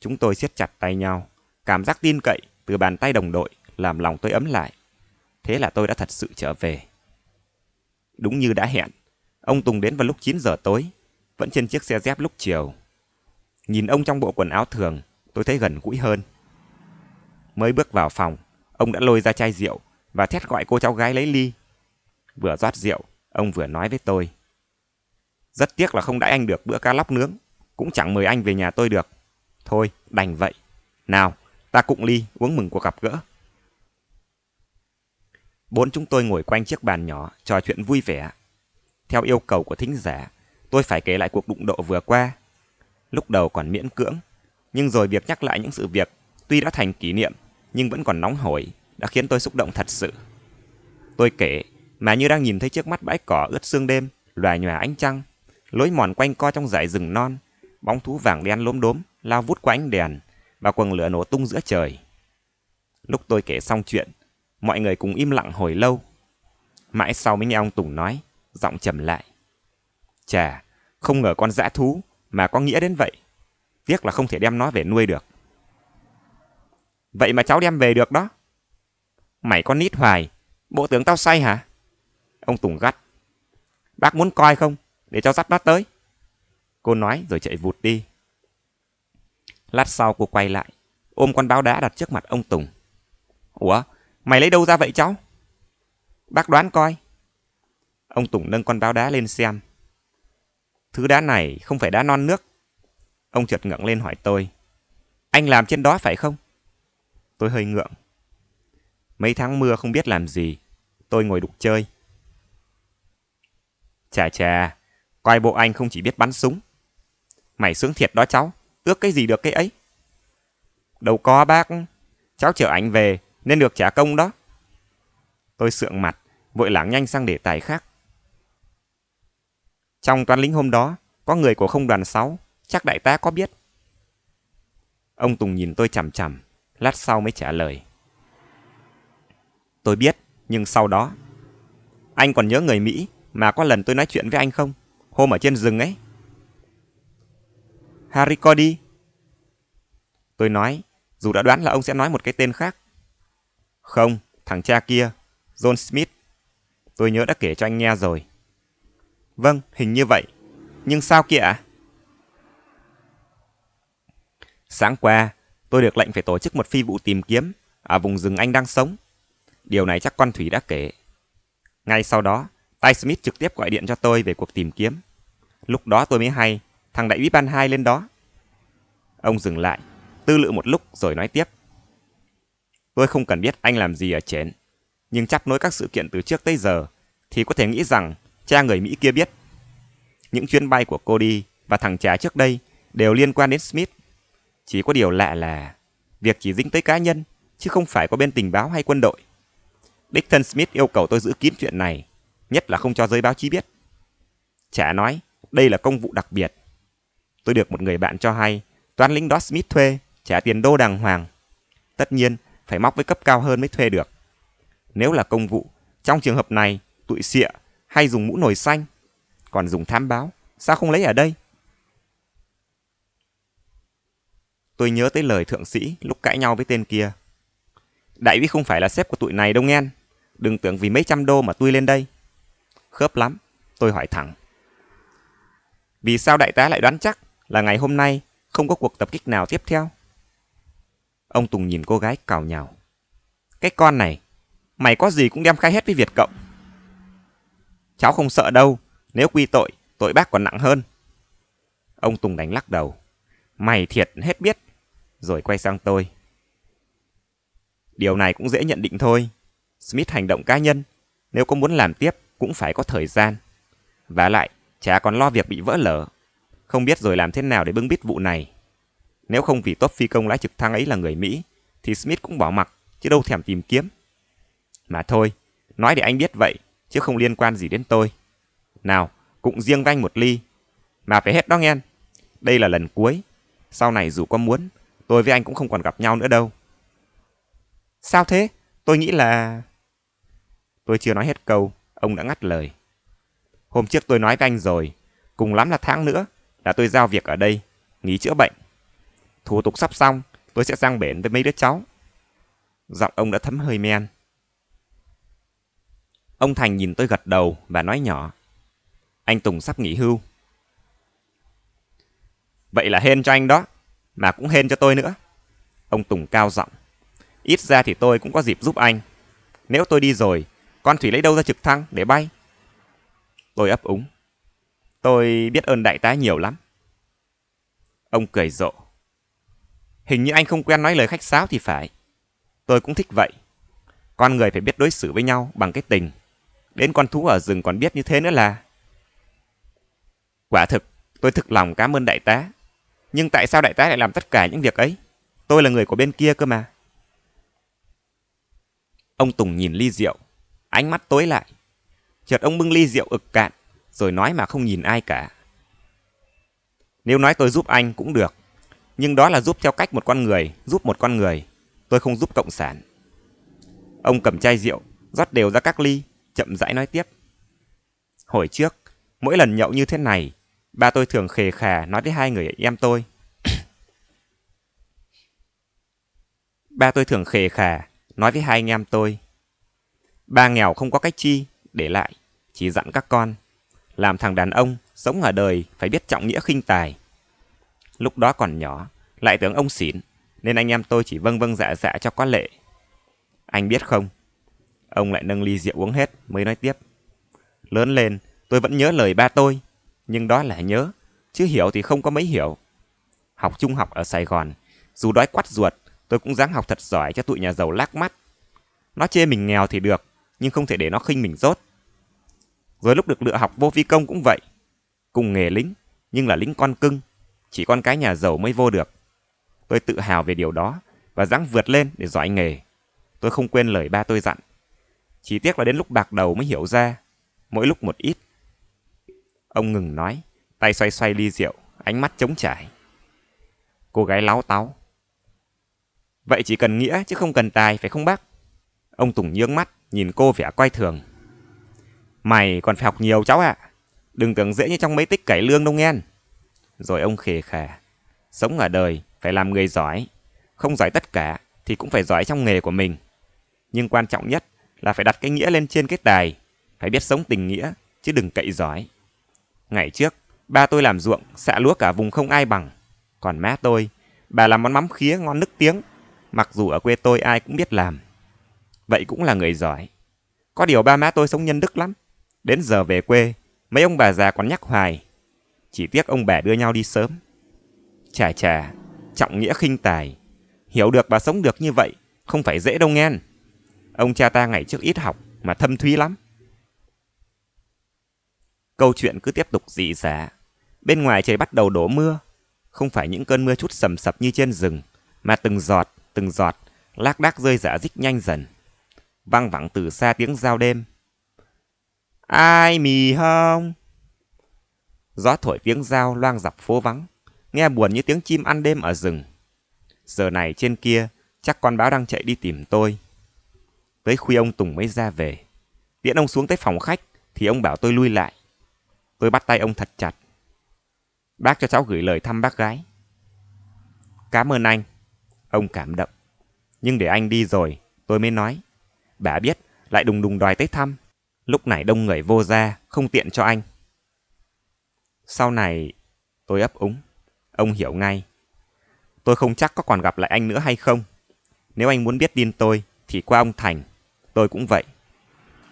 [SPEAKER 1] Chúng tôi siết chặt tay nhau, cảm giác tin cậy từ bàn tay đồng đội làm lòng tôi ấm lại. Thế là tôi đã thật sự trở về. Đúng như đã hẹn, Ông Tùng đến vào lúc 9 giờ tối, vẫn trên chiếc xe dép lúc chiều. Nhìn ông trong bộ quần áo thường, tôi thấy gần gũi hơn. Mới bước vào phòng, ông đã lôi ra chai rượu và thét gọi cô cháu gái lấy ly. Vừa rót rượu, ông vừa nói với tôi. Rất tiếc là không đãi anh được bữa cá lóc nướng, cũng chẳng mời anh về nhà tôi được. Thôi, đành vậy. Nào, ta cụng ly uống mừng cuộc gặp gỡ. Bốn chúng tôi ngồi quanh chiếc bàn nhỏ, trò chuyện vui vẻ theo yêu cầu của thính giả, tôi phải kể lại cuộc đụng độ vừa qua. Lúc đầu còn miễn cưỡng, nhưng rồi việc nhắc lại những sự việc tuy đã thành kỷ niệm nhưng vẫn còn nóng hổi đã khiến tôi xúc động thật sự. Tôi kể mà như đang nhìn thấy trước mắt bãi cỏ ướt sương đêm, lòa nhòa ánh trăng, lối mòn quanh co trong dải rừng non, bóng thú vàng đen lốm đốm lao vút qua ánh đèn và quần lửa nổ tung giữa trời. Lúc tôi kể xong chuyện, mọi người cùng im lặng hồi lâu. Mãi sau mới nghe ông Tùng nói, giọng trầm lại. Chà, không ngờ con dã thú mà có nghĩa đến vậy. Tiếc là không thể đem nó về nuôi được. Vậy mà cháu đem về được đó. Mày con nít hoài, bộ tưởng tao say hả? Ông Tùng gắt. Bác muốn coi không? Để cho dắt nó tới. Cô nói rồi chạy vụt đi. Lát sau cô quay lại, ôm con báo đá đặt trước mặt ông Tùng. Ủa, mày lấy đâu ra vậy cháu? Bác đoán coi. Ông Tùng nâng con báo đá lên xem. Thứ đá này không phải đá non nước. Ông chợt ngẩng lên hỏi tôi. Anh làm trên đó phải không? Tôi hơi ngượng. Mấy tháng mưa không biết làm gì. Tôi ngồi đục chơi. Chà chà, coi bộ anh không chỉ biết bắn súng. Mày sướng thiệt đó cháu, ước cái gì được cái ấy. Đâu có bác, cháu chở anh về nên được trả công đó. Tôi sượng mặt, vội lảng nhanh sang đề tài khác. Trong toán lính hôm đó, có người của không đoàn 6, chắc đại tá có biết. Ông Tùng nhìn tôi chằm chằm, lát sau mới trả lời. Tôi biết, nhưng sau đó... Anh còn nhớ người Mỹ mà có lần tôi nói chuyện với anh không? Hôm ở trên rừng ấy. Harry Cody. Tôi nói, dù đã đoán là ông sẽ nói một cái tên khác. Không, thằng cha kia, John Smith. Tôi nhớ đã kể cho anh nghe rồi. Vâng, hình như vậy. Nhưng sao kia ạ? Sáng qua, tôi được lệnh phải tổ chức một phi vụ tìm kiếm ở vùng rừng anh đang sống. Điều này chắc quan Thủy đã kể. Ngay sau đó, Tay Smith trực tiếp gọi điện cho tôi về cuộc tìm kiếm. Lúc đó tôi mới hay, thằng đại úy ban hai lên đó. Ông dừng lại, tư lự một lúc rồi nói tiếp. Tôi không cần biết anh làm gì ở trên, nhưng chắc nối các sự kiện từ trước tới giờ thì có thể nghĩ rằng Cha người Mỹ kia biết. Những chuyến bay của cô đi và thằng trà trước đây đều liên quan đến Smith. Chỉ có điều lạ là việc chỉ dính tới cá nhân, chứ không phải có bên tình báo hay quân đội. Dixon Smith yêu cầu tôi giữ kín chuyện này, nhất là không cho giới báo chí biết. Chả nói, đây là công vụ đặc biệt. Tôi được một người bạn cho hay, toán lính đó Smith thuê, trả tiền đô đàng hoàng. Tất nhiên, phải móc với cấp cao hơn mới thuê được. Nếu là công vụ, trong trường hợp này, tụi xịa hay dùng mũ nồi xanh. Còn dùng thám báo, sao không lấy ở đây? Tôi nhớ tới lời thượng sĩ lúc cãi nhau với tên kia. Đại úy không phải là sếp của tụi này đâu nghe. Đừng tưởng vì mấy trăm đô mà tôi lên đây. Khớp lắm, tôi hỏi thẳng. Vì sao đại tá lại đoán chắc là ngày hôm nay không có cuộc tập kích nào tiếp theo? Ông Tùng nhìn cô gái cào nhào. Cái con này, mày có gì cũng đem khai hết với Việt Cộng. Cháu không sợ đâu, nếu quy tội, tội bác còn nặng hơn. Ông Tùng đánh lắc đầu. Mày thiệt hết biết. Rồi quay sang tôi. Điều này cũng dễ nhận định thôi. Smith hành động cá nhân, nếu có muốn làm tiếp cũng phải có thời gian. Và lại, chả còn lo việc bị vỡ lở. Không biết rồi làm thế nào để bưng bít vụ này. Nếu không vì tốt phi công lái trực thăng ấy là người Mỹ, thì Smith cũng bỏ mặc, chứ đâu thèm tìm kiếm. Mà thôi, nói để anh biết vậy, chứ không liên quan gì đến tôi. Nào, cũng riêng với anh một ly. Mà phải hết đó nghe. Đây là lần cuối. Sau này dù có muốn, tôi với anh cũng không còn gặp nhau nữa đâu. Sao thế? Tôi nghĩ là... Tôi chưa nói hết câu, ông đã ngắt lời. Hôm trước tôi nói với anh rồi, cùng lắm là tháng nữa là tôi giao việc ở đây, nghỉ chữa bệnh. Thủ tục sắp xong, tôi sẽ sang bển với mấy đứa cháu. Giọng ông đã thấm hơi men. Ông Thành nhìn tôi gật đầu và nói nhỏ. Anh Tùng sắp nghỉ hưu. Vậy là hên cho anh đó, mà cũng hên cho tôi nữa. Ông Tùng cao giọng. Ít ra thì tôi cũng có dịp giúp anh. Nếu tôi đi rồi, con Thủy lấy đâu ra trực thăng để bay? Tôi ấp úng. Tôi biết ơn đại tá nhiều lắm. Ông cười rộ. Hình như anh không quen nói lời khách sáo thì phải. Tôi cũng thích vậy. Con người phải biết đối xử với nhau bằng cái tình đến con thú ở rừng còn biết như thế nữa là... Quả thực, tôi thực lòng cảm ơn đại tá. Nhưng tại sao đại tá lại làm tất cả những việc ấy? Tôi là người của bên kia cơ mà. Ông Tùng nhìn ly rượu, ánh mắt tối lại. Chợt ông bưng ly rượu ực cạn, rồi nói mà không nhìn ai cả. Nếu nói tôi giúp anh cũng được, nhưng đó là giúp theo cách một con người, giúp một con người. Tôi không giúp cộng sản. Ông cầm chai rượu, rót đều ra các ly, chậm rãi nói tiếp. Hồi trước, mỗi lần nhậu như thế này, ba tôi thường khề khà nói với hai người em tôi. ba tôi thường khề khà nói với hai anh em tôi. Ba nghèo không có cách chi, để lại, chỉ dặn các con. Làm thằng đàn ông, sống ở đời phải biết trọng nghĩa khinh tài. Lúc đó còn nhỏ, lại tưởng ông xỉn, nên anh em tôi chỉ vâng vâng dạ dạ cho có lệ. Anh biết không, Ông lại nâng ly rượu uống hết mới nói tiếp. Lớn lên, tôi vẫn nhớ lời ba tôi. Nhưng đó là nhớ, chứ hiểu thì không có mấy hiểu. Học trung học ở Sài Gòn, dù đói quắt ruột, tôi cũng dáng học thật giỏi cho tụi nhà giàu lác mắt. Nó chê mình nghèo thì được, nhưng không thể để nó khinh mình rốt. Rồi lúc được lựa học vô phi công cũng vậy. Cùng nghề lính, nhưng là lính con cưng. Chỉ con cái nhà giàu mới vô được. Tôi tự hào về điều đó và dáng vượt lên để giỏi nghề. Tôi không quên lời ba tôi dặn. Chỉ tiếc là đến lúc bạc đầu mới hiểu ra, mỗi lúc một ít. Ông ngừng nói, tay xoay xoay ly rượu, ánh mắt trống trải. Cô gái láo táo. Vậy chỉ cần nghĩa chứ không cần tài phải không bác? Ông Tùng nhướng mắt, nhìn cô vẻ quay thường. Mày còn phải học nhiều cháu ạ. À. Đừng tưởng dễ như trong mấy tích cải lương đâu nghe. Rồi ông khề khà. Sống ở đời, phải làm người giỏi. Không giỏi tất cả, thì cũng phải giỏi trong nghề của mình. Nhưng quan trọng nhất là phải đặt cái nghĩa lên trên cái tài, phải biết sống tình nghĩa, chứ đừng cậy giỏi. Ngày trước, ba tôi làm ruộng, xạ lúa cả vùng không ai bằng. Còn má tôi, bà làm món mắm khía ngon nức tiếng, mặc dù ở quê tôi ai cũng biết làm. Vậy cũng là người giỏi. Có điều ba má tôi sống nhân đức lắm. Đến giờ về quê, mấy ông bà già còn nhắc hoài. Chỉ tiếc ông bà đưa nhau đi sớm. Chà chà, trọng nghĩa khinh tài. Hiểu được và sống được như vậy, không phải dễ đâu ngan. Ông cha ta ngày trước ít học mà thâm thúy lắm. Câu chuyện cứ tiếp tục dị giả. Bên ngoài trời bắt đầu đổ mưa. Không phải những cơn mưa chút sầm sập như trên rừng, mà từng giọt, từng giọt, lác đác rơi giả dích nhanh dần. Văng vẳng từ xa tiếng giao đêm. Ai mì không? Gió thổi tiếng giao loang dọc phố vắng, nghe buồn như tiếng chim ăn đêm ở rừng. Giờ này trên kia, chắc con báo đang chạy đi tìm tôi. Tới khuya ông Tùng mới ra về. Tiễn ông xuống tới phòng khách thì ông bảo tôi lui lại. Tôi bắt tay ông thật chặt. Bác cho cháu gửi lời thăm bác gái. Cảm ơn anh. Ông cảm động. Nhưng để anh đi rồi, tôi mới nói. Bà biết, lại đùng đùng đòi tới thăm. Lúc này đông người vô ra, không tiện cho anh. Sau này, tôi ấp úng. Ông hiểu ngay. Tôi không chắc có còn gặp lại anh nữa hay không. Nếu anh muốn biết tin tôi, thì qua ông Thành tôi cũng vậy.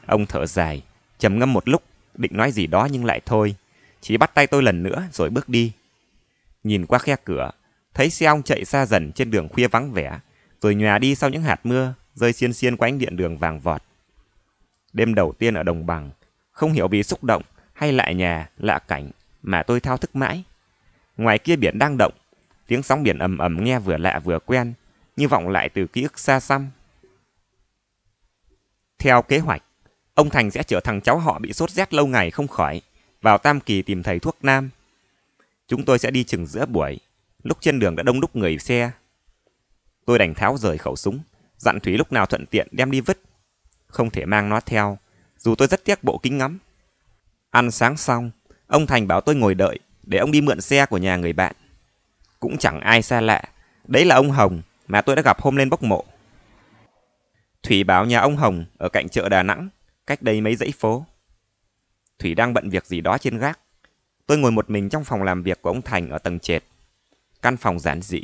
[SPEAKER 1] Ông thở dài, trầm ngâm một lúc, định nói gì đó nhưng lại thôi. Chỉ bắt tay tôi lần nữa rồi bước đi. Nhìn qua khe cửa, thấy xe ông chạy xa dần trên đường khuya vắng vẻ, rồi nhòa đi sau những hạt mưa, rơi xiên xiên quanh điện đường vàng vọt. Đêm đầu tiên ở đồng bằng, không hiểu vì xúc động hay lạ nhà, lạ cảnh mà tôi thao thức mãi. Ngoài kia biển đang động, tiếng sóng biển ầm ầm nghe vừa lạ vừa quen, như vọng lại từ ký ức xa xăm theo kế hoạch, ông Thành sẽ chở thằng cháu họ bị sốt rét lâu ngày không khỏi, vào Tam Kỳ tìm thầy thuốc nam. Chúng tôi sẽ đi chừng giữa buổi, lúc trên đường đã đông đúc người xe. Tôi đành tháo rời khẩu súng, dặn thủy lúc nào thuận tiện đem đi vứt. Không thể mang nó theo, dù tôi rất tiếc bộ kính ngắm. Ăn sáng xong, ông Thành bảo tôi ngồi đợi để ông đi mượn xe của nhà người bạn. Cũng chẳng ai xa lạ, đấy là ông Hồng mà tôi đã gặp hôm lên bốc mộ. Thủy báo nhà ông Hồng ở cạnh chợ Đà Nẵng, cách đây mấy dãy phố. Thủy đang bận việc gì đó trên gác. Tôi ngồi một mình trong phòng làm việc của ông Thành ở tầng trệt. Căn phòng giản dị.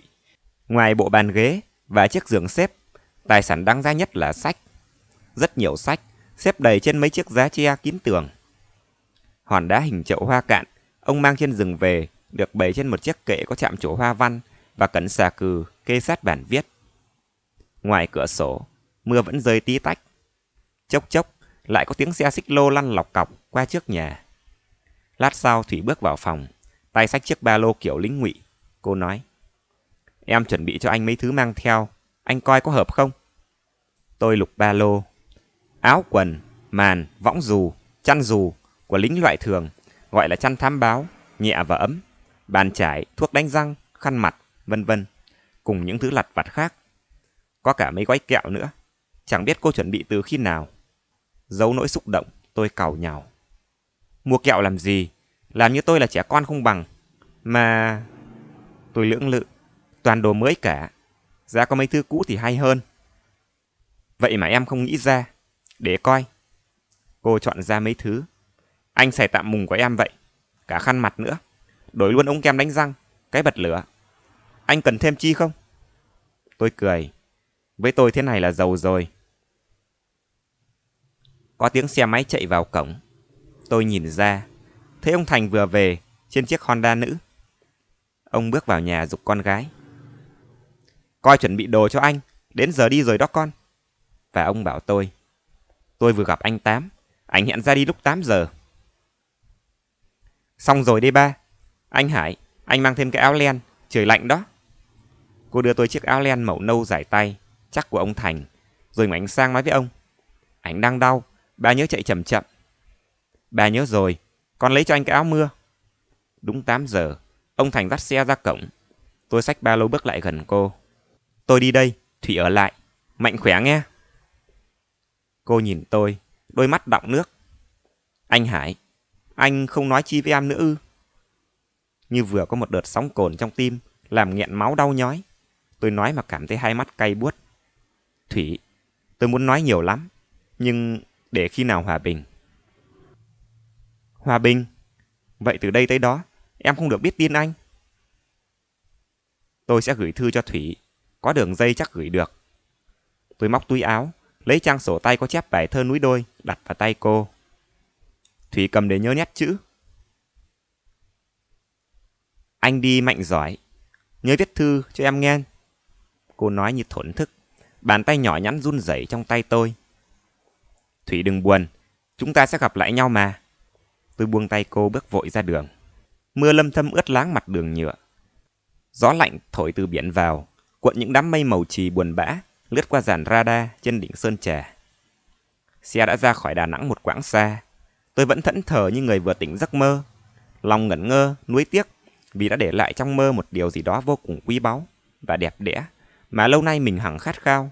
[SPEAKER 1] Ngoài bộ bàn ghế và chiếc giường xếp, tài sản đáng giá nhất là sách. Rất nhiều sách, xếp đầy trên mấy chiếc giá tre kín tường. Hòn đá hình chậu hoa cạn, ông mang trên rừng về, được bày trên một chiếc kệ có chạm chỗ hoa văn và cẩn xà cừ kê sát bản viết. Ngoài cửa sổ, mưa vẫn rơi tí tách. Chốc chốc, lại có tiếng xe xích lô lăn lọc cọc qua trước nhà. Lát sau Thủy bước vào phòng, tay sách chiếc ba lô kiểu lính ngụy. Cô nói, em chuẩn bị cho anh mấy thứ mang theo, anh coi có hợp không? Tôi lục ba lô, áo quần, màn, võng dù, chăn dù của lính loại thường, gọi là chăn thám báo, nhẹ và ấm, bàn chải, thuốc đánh răng, khăn mặt, vân vân, cùng những thứ lặt vặt khác. Có cả mấy gói kẹo nữa chẳng biết cô chuẩn bị từ khi nào. Giấu nỗi xúc động, tôi cào nhào. Mua kẹo làm gì? Làm như tôi là trẻ con không bằng. Mà... Tôi lưỡng lự, toàn đồ mới cả. Giá có mấy thứ cũ thì hay hơn. Vậy mà em không nghĩ ra. Để coi. Cô chọn ra mấy thứ. Anh xài tạm mùng của em vậy. Cả khăn mặt nữa. Đổi luôn ống kem đánh răng. Cái bật lửa. Anh cần thêm chi không? Tôi cười. Với tôi thế này là giàu rồi. Có tiếng xe máy chạy vào cổng. Tôi nhìn ra, thấy ông Thành vừa về trên chiếc Honda nữ. Ông bước vào nhà dục con gái. Coi chuẩn bị đồ cho anh, đến giờ đi rồi đó con. Và ông bảo tôi. Tôi vừa gặp anh Tám, anh hẹn ra đi lúc 8 giờ. Xong rồi đi ba. Anh Hải, anh mang thêm cái áo len, trời lạnh đó. Cô đưa tôi chiếc áo len màu nâu dài tay, chắc của ông Thành, rồi mảnh sang nói với ông. Anh đang đau, Bà nhớ chạy chậm chậm. Bà nhớ rồi, con lấy cho anh cái áo mưa. Đúng 8 giờ, ông Thành dắt xe ra cổng. Tôi xách ba lô bước lại gần cô. Tôi đi đây, Thủy ở lại. Mạnh khỏe nghe. Cô nhìn tôi, đôi mắt đọng nước. Anh Hải, anh không nói chi với em nữa ư? Như vừa có một đợt sóng cồn trong tim, làm nghẹn máu đau nhói. Tôi nói mà cảm thấy hai mắt cay buốt. Thủy, tôi muốn nói nhiều lắm, nhưng để khi nào hòa bình. Hòa bình? Vậy từ đây tới đó, em không được biết tin anh. Tôi sẽ gửi thư cho Thủy, có đường dây chắc gửi được. Tôi móc túi áo, lấy trang sổ tay có chép bài thơ núi đôi đặt vào tay cô. Thủy cầm để nhớ nét chữ. Anh đi mạnh giỏi, nhớ viết thư cho em nghe. Cô nói như thổn thức, bàn tay nhỏ nhắn run rẩy trong tay tôi. Thủy đừng buồn, chúng ta sẽ gặp lại nhau mà. Tôi buông tay cô bước vội ra đường. Mưa lâm thâm ướt láng mặt đường nhựa. Gió lạnh thổi từ biển vào, cuộn những đám mây màu trì buồn bã, lướt qua dàn radar trên đỉnh Sơn Trà. Xe đã ra khỏi Đà Nẵng một quãng xa. Tôi vẫn thẫn thờ như người vừa tỉnh giấc mơ. Lòng ngẩn ngơ, nuối tiếc vì đã để lại trong mơ một điều gì đó vô cùng quý báu và đẹp đẽ mà lâu nay mình hằng khát khao.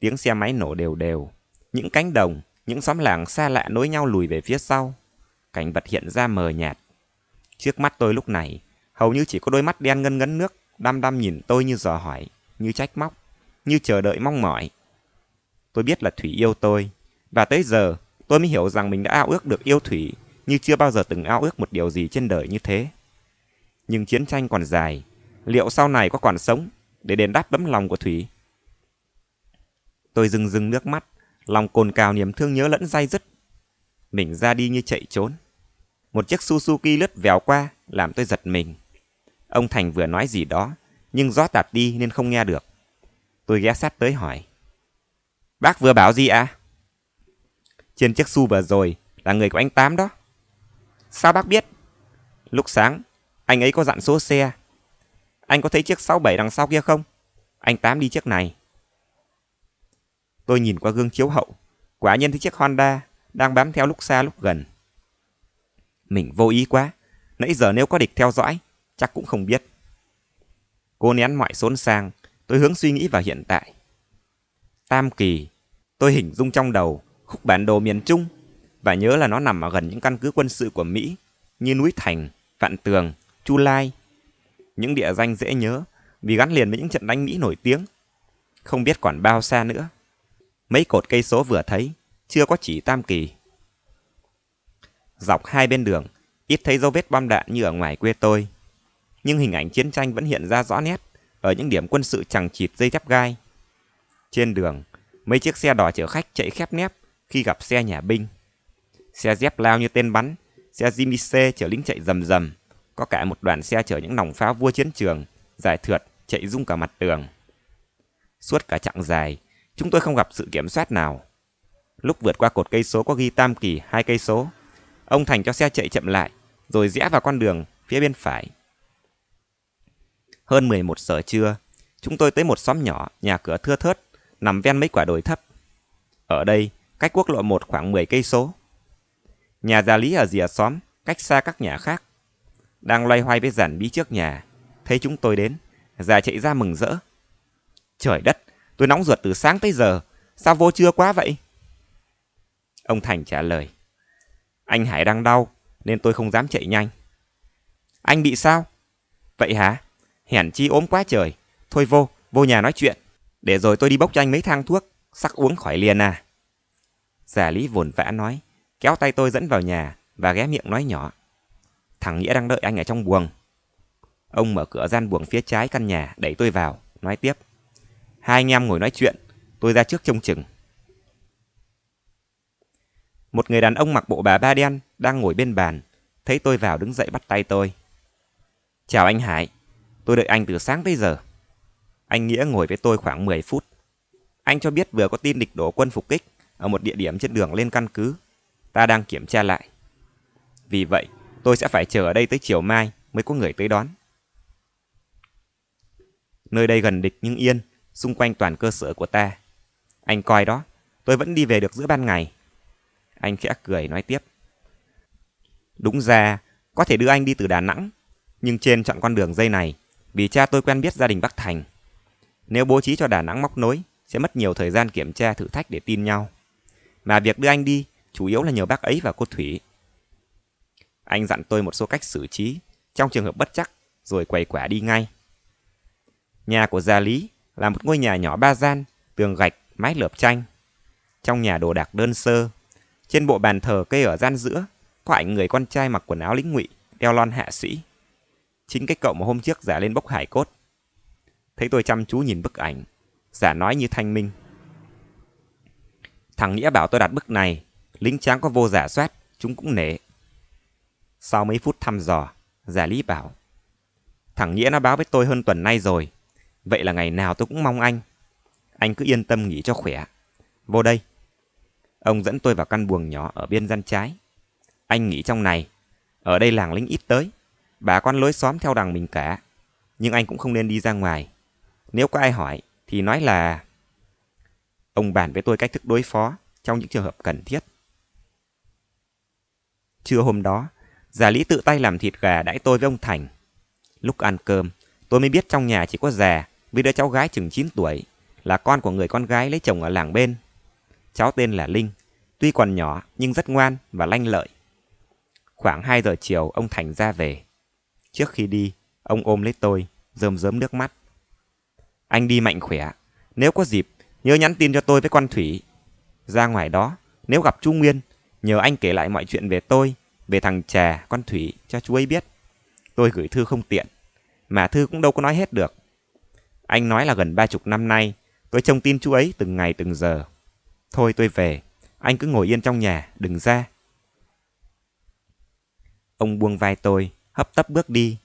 [SPEAKER 1] Tiếng xe máy nổ đều đều, những cánh đồng, những xóm làng xa lạ nối nhau lùi về phía sau. Cảnh vật hiện ra mờ nhạt. Trước mắt tôi lúc này, hầu như chỉ có đôi mắt đen ngân ngấn nước, đăm đăm nhìn tôi như dò hỏi, như trách móc, như chờ đợi mong mỏi. Tôi biết là Thủy yêu tôi, và tới giờ tôi mới hiểu rằng mình đã ao ước được yêu Thủy, như chưa bao giờ từng ao ước một điều gì trên đời như thế. Nhưng chiến tranh còn dài, liệu sau này có còn sống để đền đáp tấm lòng của Thủy? Tôi rưng rưng nước mắt, Lòng cồn cào niềm thương nhớ lẫn dai dứt. Mình ra đi như chạy trốn. Một chiếc Suzuki lướt vèo qua, làm tôi giật mình. Ông Thành vừa nói gì đó, nhưng gió tạt đi nên không nghe được. Tôi ghé sát tới hỏi. Bác vừa bảo gì ạ? À? Trên chiếc su vừa rồi là người của anh Tám đó. Sao bác biết? Lúc sáng, anh ấy có dặn số xe. Anh có thấy chiếc 67 đằng sau kia không? Anh Tám đi chiếc này. Tôi nhìn qua gương chiếu hậu, quả nhiên thấy chiếc Honda đang bám theo lúc xa lúc gần. Mình vô ý quá, nãy giờ nếu có địch theo dõi, chắc cũng không biết. Cô nén mọi xốn sang, tôi hướng suy nghĩ vào hiện tại. Tam Kỳ, tôi hình dung trong đầu khúc bản đồ miền Trung và nhớ là nó nằm ở gần những căn cứ quân sự của Mỹ như núi Thành, Vạn Tường, Chu Lai. Những địa danh dễ nhớ vì gắn liền với những trận đánh Mỹ nổi tiếng. Không biết còn bao xa nữa. Mấy cột cây số vừa thấy, chưa có chỉ tam kỳ. Dọc hai bên đường, ít thấy dấu vết bom đạn như ở ngoài quê tôi. Nhưng hình ảnh chiến tranh vẫn hiện ra rõ nét ở những điểm quân sự chẳng chịt dây thép gai. Trên đường, mấy chiếc xe đỏ chở khách chạy khép nép khi gặp xe nhà binh. Xe dép lao như tên bắn, xe Jimmy C chở lính chạy rầm rầm. Có cả một đoàn xe chở những nòng pháo vua chiến trường, giải thượt, chạy rung cả mặt đường. Suốt cả chặng dài, chúng tôi không gặp sự kiểm soát nào. Lúc vượt qua cột cây số có ghi tam kỳ hai cây số, ông Thành cho xe chạy chậm lại, rồi rẽ vào con đường phía bên phải. Hơn 11 giờ trưa, chúng tôi tới một xóm nhỏ, nhà cửa thưa thớt, nằm ven mấy quả đồi thấp. Ở đây, cách quốc lộ 1 khoảng 10 cây số. Nhà già Lý ở rìa xóm, cách xa các nhà khác. Đang loay hoay với giản bí trước nhà, thấy chúng tôi đến, già chạy ra mừng rỡ. Trời đất, Tôi nóng ruột từ sáng tới giờ. Sao vô chưa quá vậy? Ông Thành trả lời. Anh Hải đang đau, nên tôi không dám chạy nhanh. Anh bị sao? Vậy hả? Hẻn chi ốm quá trời. Thôi vô, vô nhà nói chuyện. Để rồi tôi đi bốc cho anh mấy thang thuốc, sắc uống khỏi liền à. Giả Lý vồn vã nói, kéo tay tôi dẫn vào nhà và ghé miệng nói nhỏ. Thằng Nghĩa đang đợi anh ở trong buồng. Ông mở cửa gian buồng phía trái căn nhà, đẩy tôi vào, nói tiếp. Hai anh em ngồi nói chuyện, tôi ra trước trông chừng. Một người đàn ông mặc bộ bà ba đen đang ngồi bên bàn, thấy tôi vào đứng dậy bắt tay tôi. Chào anh Hải, tôi đợi anh từ sáng tới giờ. Anh Nghĩa ngồi với tôi khoảng 10 phút. Anh cho biết vừa có tin địch đổ quân phục kích ở một địa điểm trên đường lên căn cứ. Ta đang kiểm tra lại. Vì vậy, tôi sẽ phải chờ ở đây tới chiều mai mới có người tới đón. Nơi đây gần địch nhưng yên, xung quanh toàn cơ sở của ta. Anh coi đó, tôi vẫn đi về được giữa ban ngày. Anh khẽ cười nói tiếp. Đúng ra, có thể đưa anh đi từ Đà Nẵng, nhưng trên chọn con đường dây này vì cha tôi quen biết gia đình Bắc Thành. Nếu bố trí cho Đà Nẵng móc nối, sẽ mất nhiều thời gian kiểm tra thử thách để tin nhau. Mà việc đưa anh đi chủ yếu là nhờ bác ấy và cô Thủy. Anh dặn tôi một số cách xử trí trong trường hợp bất chắc rồi quầy quả đi ngay. Nhà của gia lý là một ngôi nhà nhỏ ba gian, tường gạch, mái lợp tranh. Trong nhà đồ đạc đơn sơ, trên bộ bàn thờ cây ở gian giữa có ảnh người con trai mặc quần áo lính ngụy, đeo lon hạ sĩ. Chính cái cậu mà hôm trước giả lên bốc hải cốt. Thấy tôi chăm chú nhìn bức ảnh, giả nói như thanh minh. Thằng Nghĩa bảo tôi đặt bức này, lính tráng có vô giả soát, chúng cũng nể. Sau mấy phút thăm dò, giả lý bảo. Thằng Nghĩa nó báo với tôi hơn tuần nay rồi, Vậy là ngày nào tôi cũng mong anh. Anh cứ yên tâm nghỉ cho khỏe. Vô đây. Ông dẫn tôi vào căn buồng nhỏ ở bên gian trái. Anh nghỉ trong này. Ở đây làng lính ít tới. Bà con lối xóm theo đằng mình cả. Nhưng anh cũng không nên đi ra ngoài. Nếu có ai hỏi thì nói là... Ông bàn với tôi cách thức đối phó trong những trường hợp cần thiết. Trưa hôm đó, già Lý tự tay làm thịt gà đãi tôi với ông Thành. Lúc ăn cơm, tôi mới biết trong nhà chỉ có già vì đứa cháu gái chừng 9 tuổi, là con của người con gái lấy chồng ở làng bên. Cháu tên là Linh, tuy còn nhỏ nhưng rất ngoan và lanh lợi. Khoảng 2 giờ chiều ông Thành ra về. Trước khi đi, ông ôm lấy tôi, rơm rớm nước mắt. Anh đi mạnh khỏe, nếu có dịp, nhớ nhắn tin cho tôi với con Thủy. Ra ngoài đó, nếu gặp chú Nguyên, nhờ anh kể lại mọi chuyện về tôi, về thằng Trà, con Thủy cho chú ấy biết. Tôi gửi thư không tiện, mà thư cũng đâu có nói hết được. Anh nói là gần ba chục năm nay, tôi trông tin chú ấy từng ngày từng giờ. Thôi tôi về, anh cứ ngồi yên trong nhà, đừng ra. Ông buông vai tôi, hấp tấp bước đi.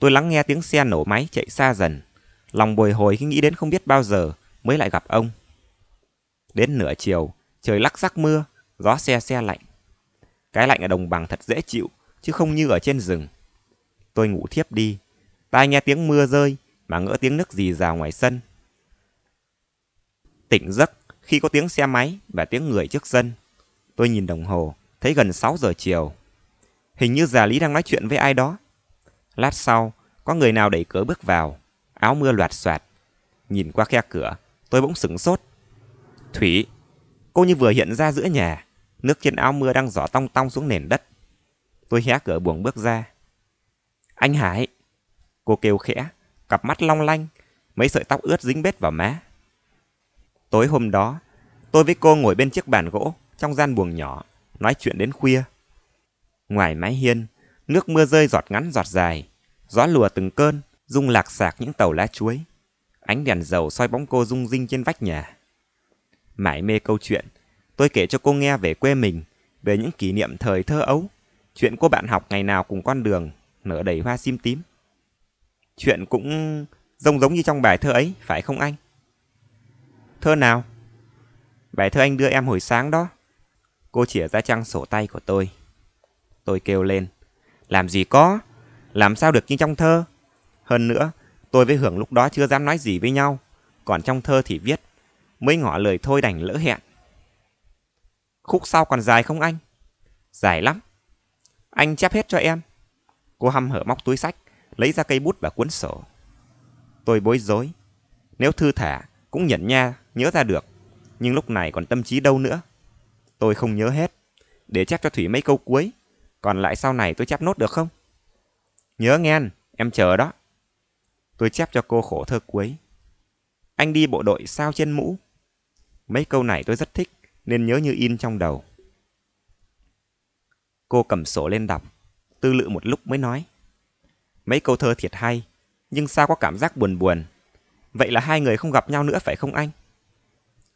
[SPEAKER 1] Tôi lắng nghe tiếng xe nổ máy chạy xa dần. Lòng bồi hồi khi nghĩ đến không biết bao giờ mới lại gặp ông. Đến nửa chiều, trời lắc rắc mưa, gió xe xe lạnh. Cái lạnh ở đồng bằng thật dễ chịu, chứ không như ở trên rừng. Tôi ngủ thiếp đi. Tai nghe tiếng mưa rơi, mà ngỡ tiếng nước rì rào ngoài sân. Tỉnh giấc khi có tiếng xe máy và tiếng người trước sân. Tôi nhìn đồng hồ, thấy gần 6 giờ chiều. Hình như già Lý đang nói chuyện với ai đó. Lát sau, có người nào đẩy cửa bước vào, áo mưa loạt xoạt. Nhìn qua khe cửa, tôi bỗng sửng sốt. Thủy, cô như vừa hiện ra giữa nhà, nước trên áo mưa đang giỏ tong tong xuống nền đất. Tôi hé cửa buồng bước ra. Anh Hải, cô kêu khẽ cặp mắt long lanh, mấy sợi tóc ướt dính bết vào má. Tối hôm đó, tôi với cô ngồi bên chiếc bàn gỗ trong gian buồng nhỏ, nói chuyện đến khuya. Ngoài mái hiên, nước mưa rơi giọt ngắn giọt dài, gió lùa từng cơn, rung lạc sạc những tàu lá chuối. Ánh đèn dầu soi bóng cô rung rinh trên vách nhà. Mải mê câu chuyện, tôi kể cho cô nghe về quê mình, về những kỷ niệm thời thơ ấu, chuyện cô bạn học ngày nào cùng con đường, nở đầy hoa sim tím. Chuyện cũng giống giống như trong bài thơ ấy, phải không anh? Thơ nào? Bài thơ anh đưa em hồi sáng đó. Cô chỉa ra trang sổ tay của tôi. Tôi kêu lên. Làm gì có? Làm sao được như trong thơ? Hơn nữa, tôi với Hưởng lúc đó chưa dám nói gì với nhau. Còn trong thơ thì viết. Mới ngỏ lời thôi đành lỡ hẹn. Khúc sau còn dài không anh? Dài lắm. Anh chép hết cho em. Cô hăm hở móc túi sách lấy ra cây bút và cuốn sổ. Tôi bối rối. Nếu thư thả, cũng nhận nha, nhớ ra được. Nhưng lúc này còn tâm trí đâu nữa. Tôi không nhớ hết. Để chép cho Thủy mấy câu cuối. Còn lại sau này tôi chép nốt được không? Nhớ nghe anh, em chờ đó. Tôi chép cho cô khổ thơ cuối. Anh đi bộ đội sao trên mũ. Mấy câu này tôi rất thích, nên nhớ như in trong đầu. Cô cầm sổ lên đọc, tư lự một lúc mới nói mấy câu thơ thiệt hay, nhưng sao có cảm giác buồn buồn. Vậy là hai người không gặp nhau nữa phải không anh?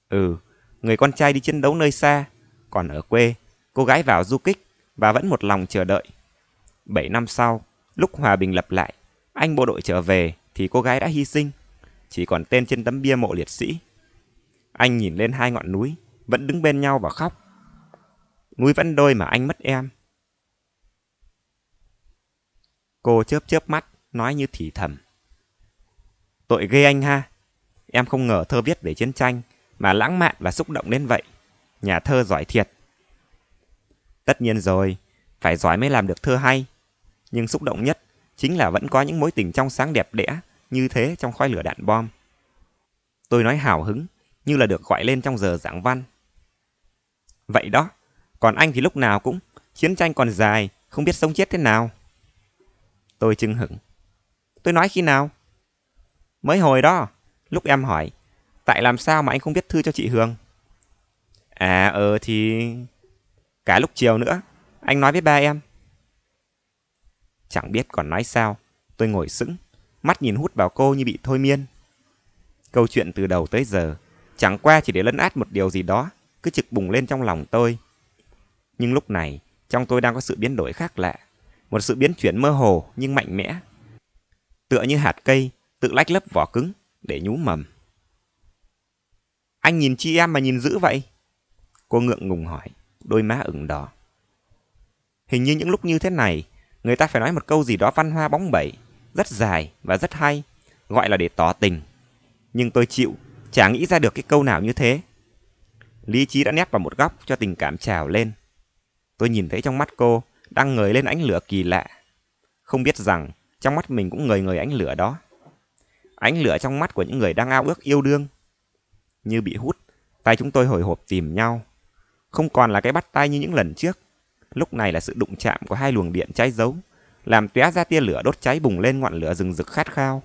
[SPEAKER 1] Ừ, người con trai đi chiến đấu nơi xa, còn ở quê, cô gái vào du kích và vẫn một lòng chờ đợi. Bảy năm sau, lúc hòa bình lập lại, anh bộ đội trở về thì cô gái đã hy sinh, chỉ còn tên trên tấm bia mộ liệt sĩ. Anh nhìn lên hai ngọn núi, vẫn đứng bên nhau và khóc. Núi vẫn đôi mà anh mất em, Cô chớp chớp mắt, nói như thì thầm. Tội ghê anh ha. Em không ngờ thơ viết về chiến tranh mà lãng mạn và xúc động đến vậy. Nhà thơ giỏi thiệt. Tất nhiên rồi, phải giỏi mới làm được thơ hay. Nhưng xúc động nhất chính là vẫn có những mối tình trong sáng đẹp đẽ như thế trong khoai lửa đạn bom. Tôi nói hào hứng, như là được gọi lên trong giờ giảng văn. Vậy đó, còn anh thì lúc nào cũng, chiến tranh còn dài, không biết sống chết thế nào. Tôi chưng hửng. Tôi nói khi nào? Mới hồi đó, lúc em hỏi, tại làm sao mà anh không viết thư cho chị Hương? À ờ thì... Cả lúc chiều nữa, anh nói với ba em. Chẳng biết còn nói sao, tôi ngồi sững, mắt nhìn hút vào cô như bị thôi miên. Câu chuyện từ đầu tới giờ, chẳng qua chỉ để lấn át một điều gì đó, cứ trực bùng lên trong lòng tôi. Nhưng lúc này, trong tôi đang có sự biến đổi khác lạ một sự biến chuyển mơ hồ nhưng mạnh mẽ. Tựa như hạt cây, tự lách lấp vỏ cứng để nhú mầm. Anh nhìn chi em mà nhìn dữ vậy? Cô ngượng ngùng hỏi, đôi má ửng đỏ. Hình như những lúc như thế này, người ta phải nói một câu gì đó văn hoa bóng bẩy, rất dài và rất hay, gọi là để tỏ tình. Nhưng tôi chịu, chả nghĩ ra được cái câu nào như thế. Lý trí đã nép vào một góc cho tình cảm trào lên. Tôi nhìn thấy trong mắt cô đang ngời lên ánh lửa kỳ lạ. Không biết rằng, trong mắt mình cũng ngời ngời ánh lửa đó. Ánh lửa trong mắt của những người đang ao ước yêu đương. Như bị hút, tay chúng tôi hồi hộp tìm nhau. Không còn là cái bắt tay như những lần trước. Lúc này là sự đụng chạm của hai luồng điện cháy dấu, làm tóe ra tia lửa đốt cháy bùng lên ngọn lửa rừng rực khát khao.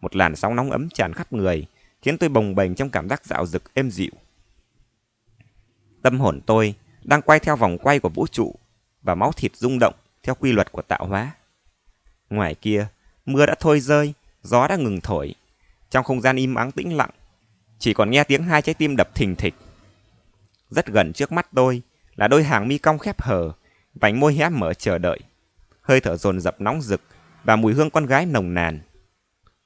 [SPEAKER 1] Một làn sóng nóng ấm tràn khắp người, khiến tôi bồng bềnh trong cảm giác dạo dực êm dịu. Tâm hồn tôi đang quay theo vòng quay của vũ trụ và máu thịt rung động theo quy luật của tạo hóa. Ngoài kia, mưa đã thôi rơi, gió đã ngừng thổi. Trong không gian im ắng tĩnh lặng, chỉ còn nghe tiếng hai trái tim đập thình thịch. Rất gần trước mắt tôi là đôi hàng mi cong khép hờ, vành môi hé mở chờ đợi. Hơi thở dồn dập nóng rực và mùi hương con gái nồng nàn.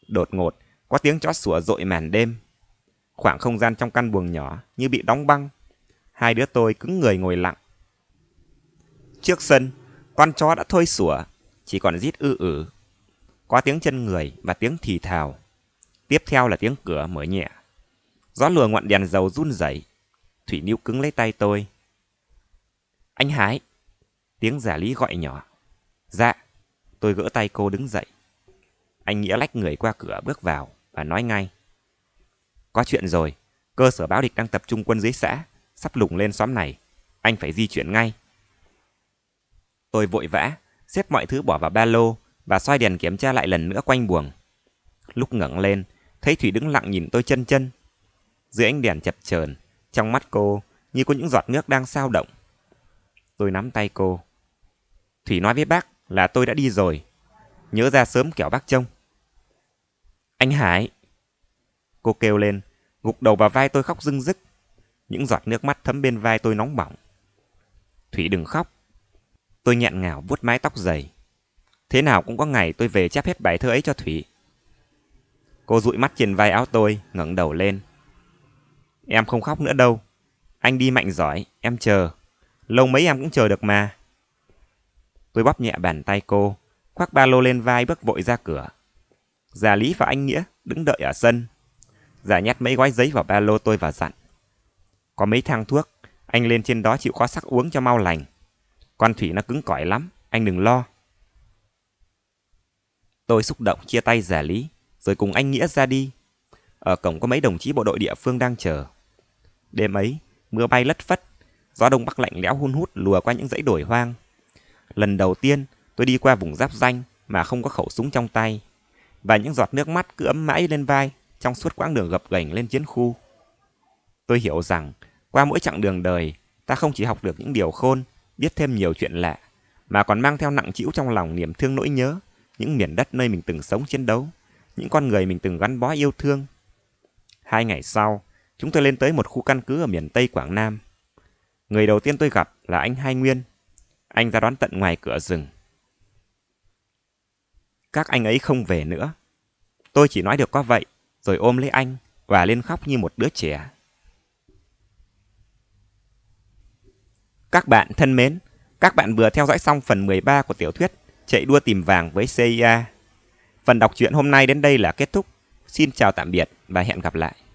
[SPEAKER 1] Đột ngột, có tiếng chó sủa rội màn đêm. Khoảng không gian trong căn buồng nhỏ như bị đóng băng. Hai đứa tôi cứng người ngồi lặng, Trước sân, con chó đã thôi sủa, chỉ còn rít ư ử. Có tiếng chân người và tiếng thì thào. Tiếp theo là tiếng cửa mở nhẹ. Gió lùa ngọn đèn dầu run rẩy. Thủy Niu cứng lấy tay tôi. Anh Hải! Tiếng giả lý gọi nhỏ. Dạ! Tôi gỡ tay cô đứng dậy. Anh Nghĩa lách người qua cửa bước vào và nói ngay. Có chuyện rồi, cơ sở báo địch đang tập trung quân dưới xã, sắp lùng lên xóm này. Anh phải di chuyển ngay. Tôi vội vã, xếp mọi thứ bỏ vào ba lô và xoay đèn kiểm tra lại lần nữa quanh buồng. Lúc ngẩng lên, thấy Thủy đứng lặng nhìn tôi chân chân. Dưới ánh đèn chập chờn, trong mắt cô như có những giọt nước đang sao động. Tôi nắm tay cô. Thủy nói với bác là tôi đã đi rồi. Nhớ ra sớm kẻo bác trông. Anh Hải! Cô kêu lên, gục đầu vào vai tôi khóc rưng rức. Những giọt nước mắt thấm bên vai tôi nóng bỏng. Thủy đừng khóc, Tôi nhẹn ngào vuốt mái tóc dày. Thế nào cũng có ngày tôi về chép hết bài thơ ấy cho Thủy. Cô dụi mắt trên vai áo tôi, ngẩng đầu lên. Em không khóc nữa đâu. Anh đi mạnh giỏi, em chờ. Lâu mấy em cũng chờ được mà. Tôi bóp nhẹ bàn tay cô, khoác ba lô lên vai bước vội ra cửa. Già Lý và anh Nghĩa đứng đợi ở sân. Già nhét mấy gói giấy vào ba lô tôi và dặn. Có mấy thang thuốc, anh lên trên đó chịu khó sắc uống cho mau lành. Con Thủy nó cứng cỏi lắm, anh đừng lo. Tôi xúc động chia tay giả lý, rồi cùng anh Nghĩa ra đi. Ở cổng có mấy đồng chí bộ đội địa phương đang chờ. Đêm ấy, mưa bay lất phất, gió đông bắc lạnh lẽo hun hút lùa qua những dãy đồi hoang. Lần đầu tiên, tôi đi qua vùng giáp danh mà không có khẩu súng trong tay. Và những giọt nước mắt cứ ấm mãi lên vai trong suốt quãng đường gập ghềnh lên chiến khu. Tôi hiểu rằng, qua mỗi chặng đường đời, ta không chỉ học được những điều khôn biết thêm nhiều chuyện lạ, mà còn mang theo nặng trĩu trong lòng niềm thương nỗi nhớ, những miền đất nơi mình từng sống chiến đấu, những con người mình từng gắn bó yêu thương. Hai ngày sau, chúng tôi lên tới một khu căn cứ ở miền Tây Quảng Nam. Người đầu tiên tôi gặp là anh Hai Nguyên. Anh ra đón tận ngoài cửa rừng. Các anh ấy không về nữa. Tôi chỉ nói được có vậy, rồi ôm lấy anh và lên khóc như một đứa trẻ. Các bạn thân mến, các bạn vừa theo dõi xong phần 13 của tiểu thuyết Chạy đua tìm vàng với CIA. Phần đọc truyện hôm nay đến đây là kết thúc. Xin chào tạm biệt và hẹn gặp lại.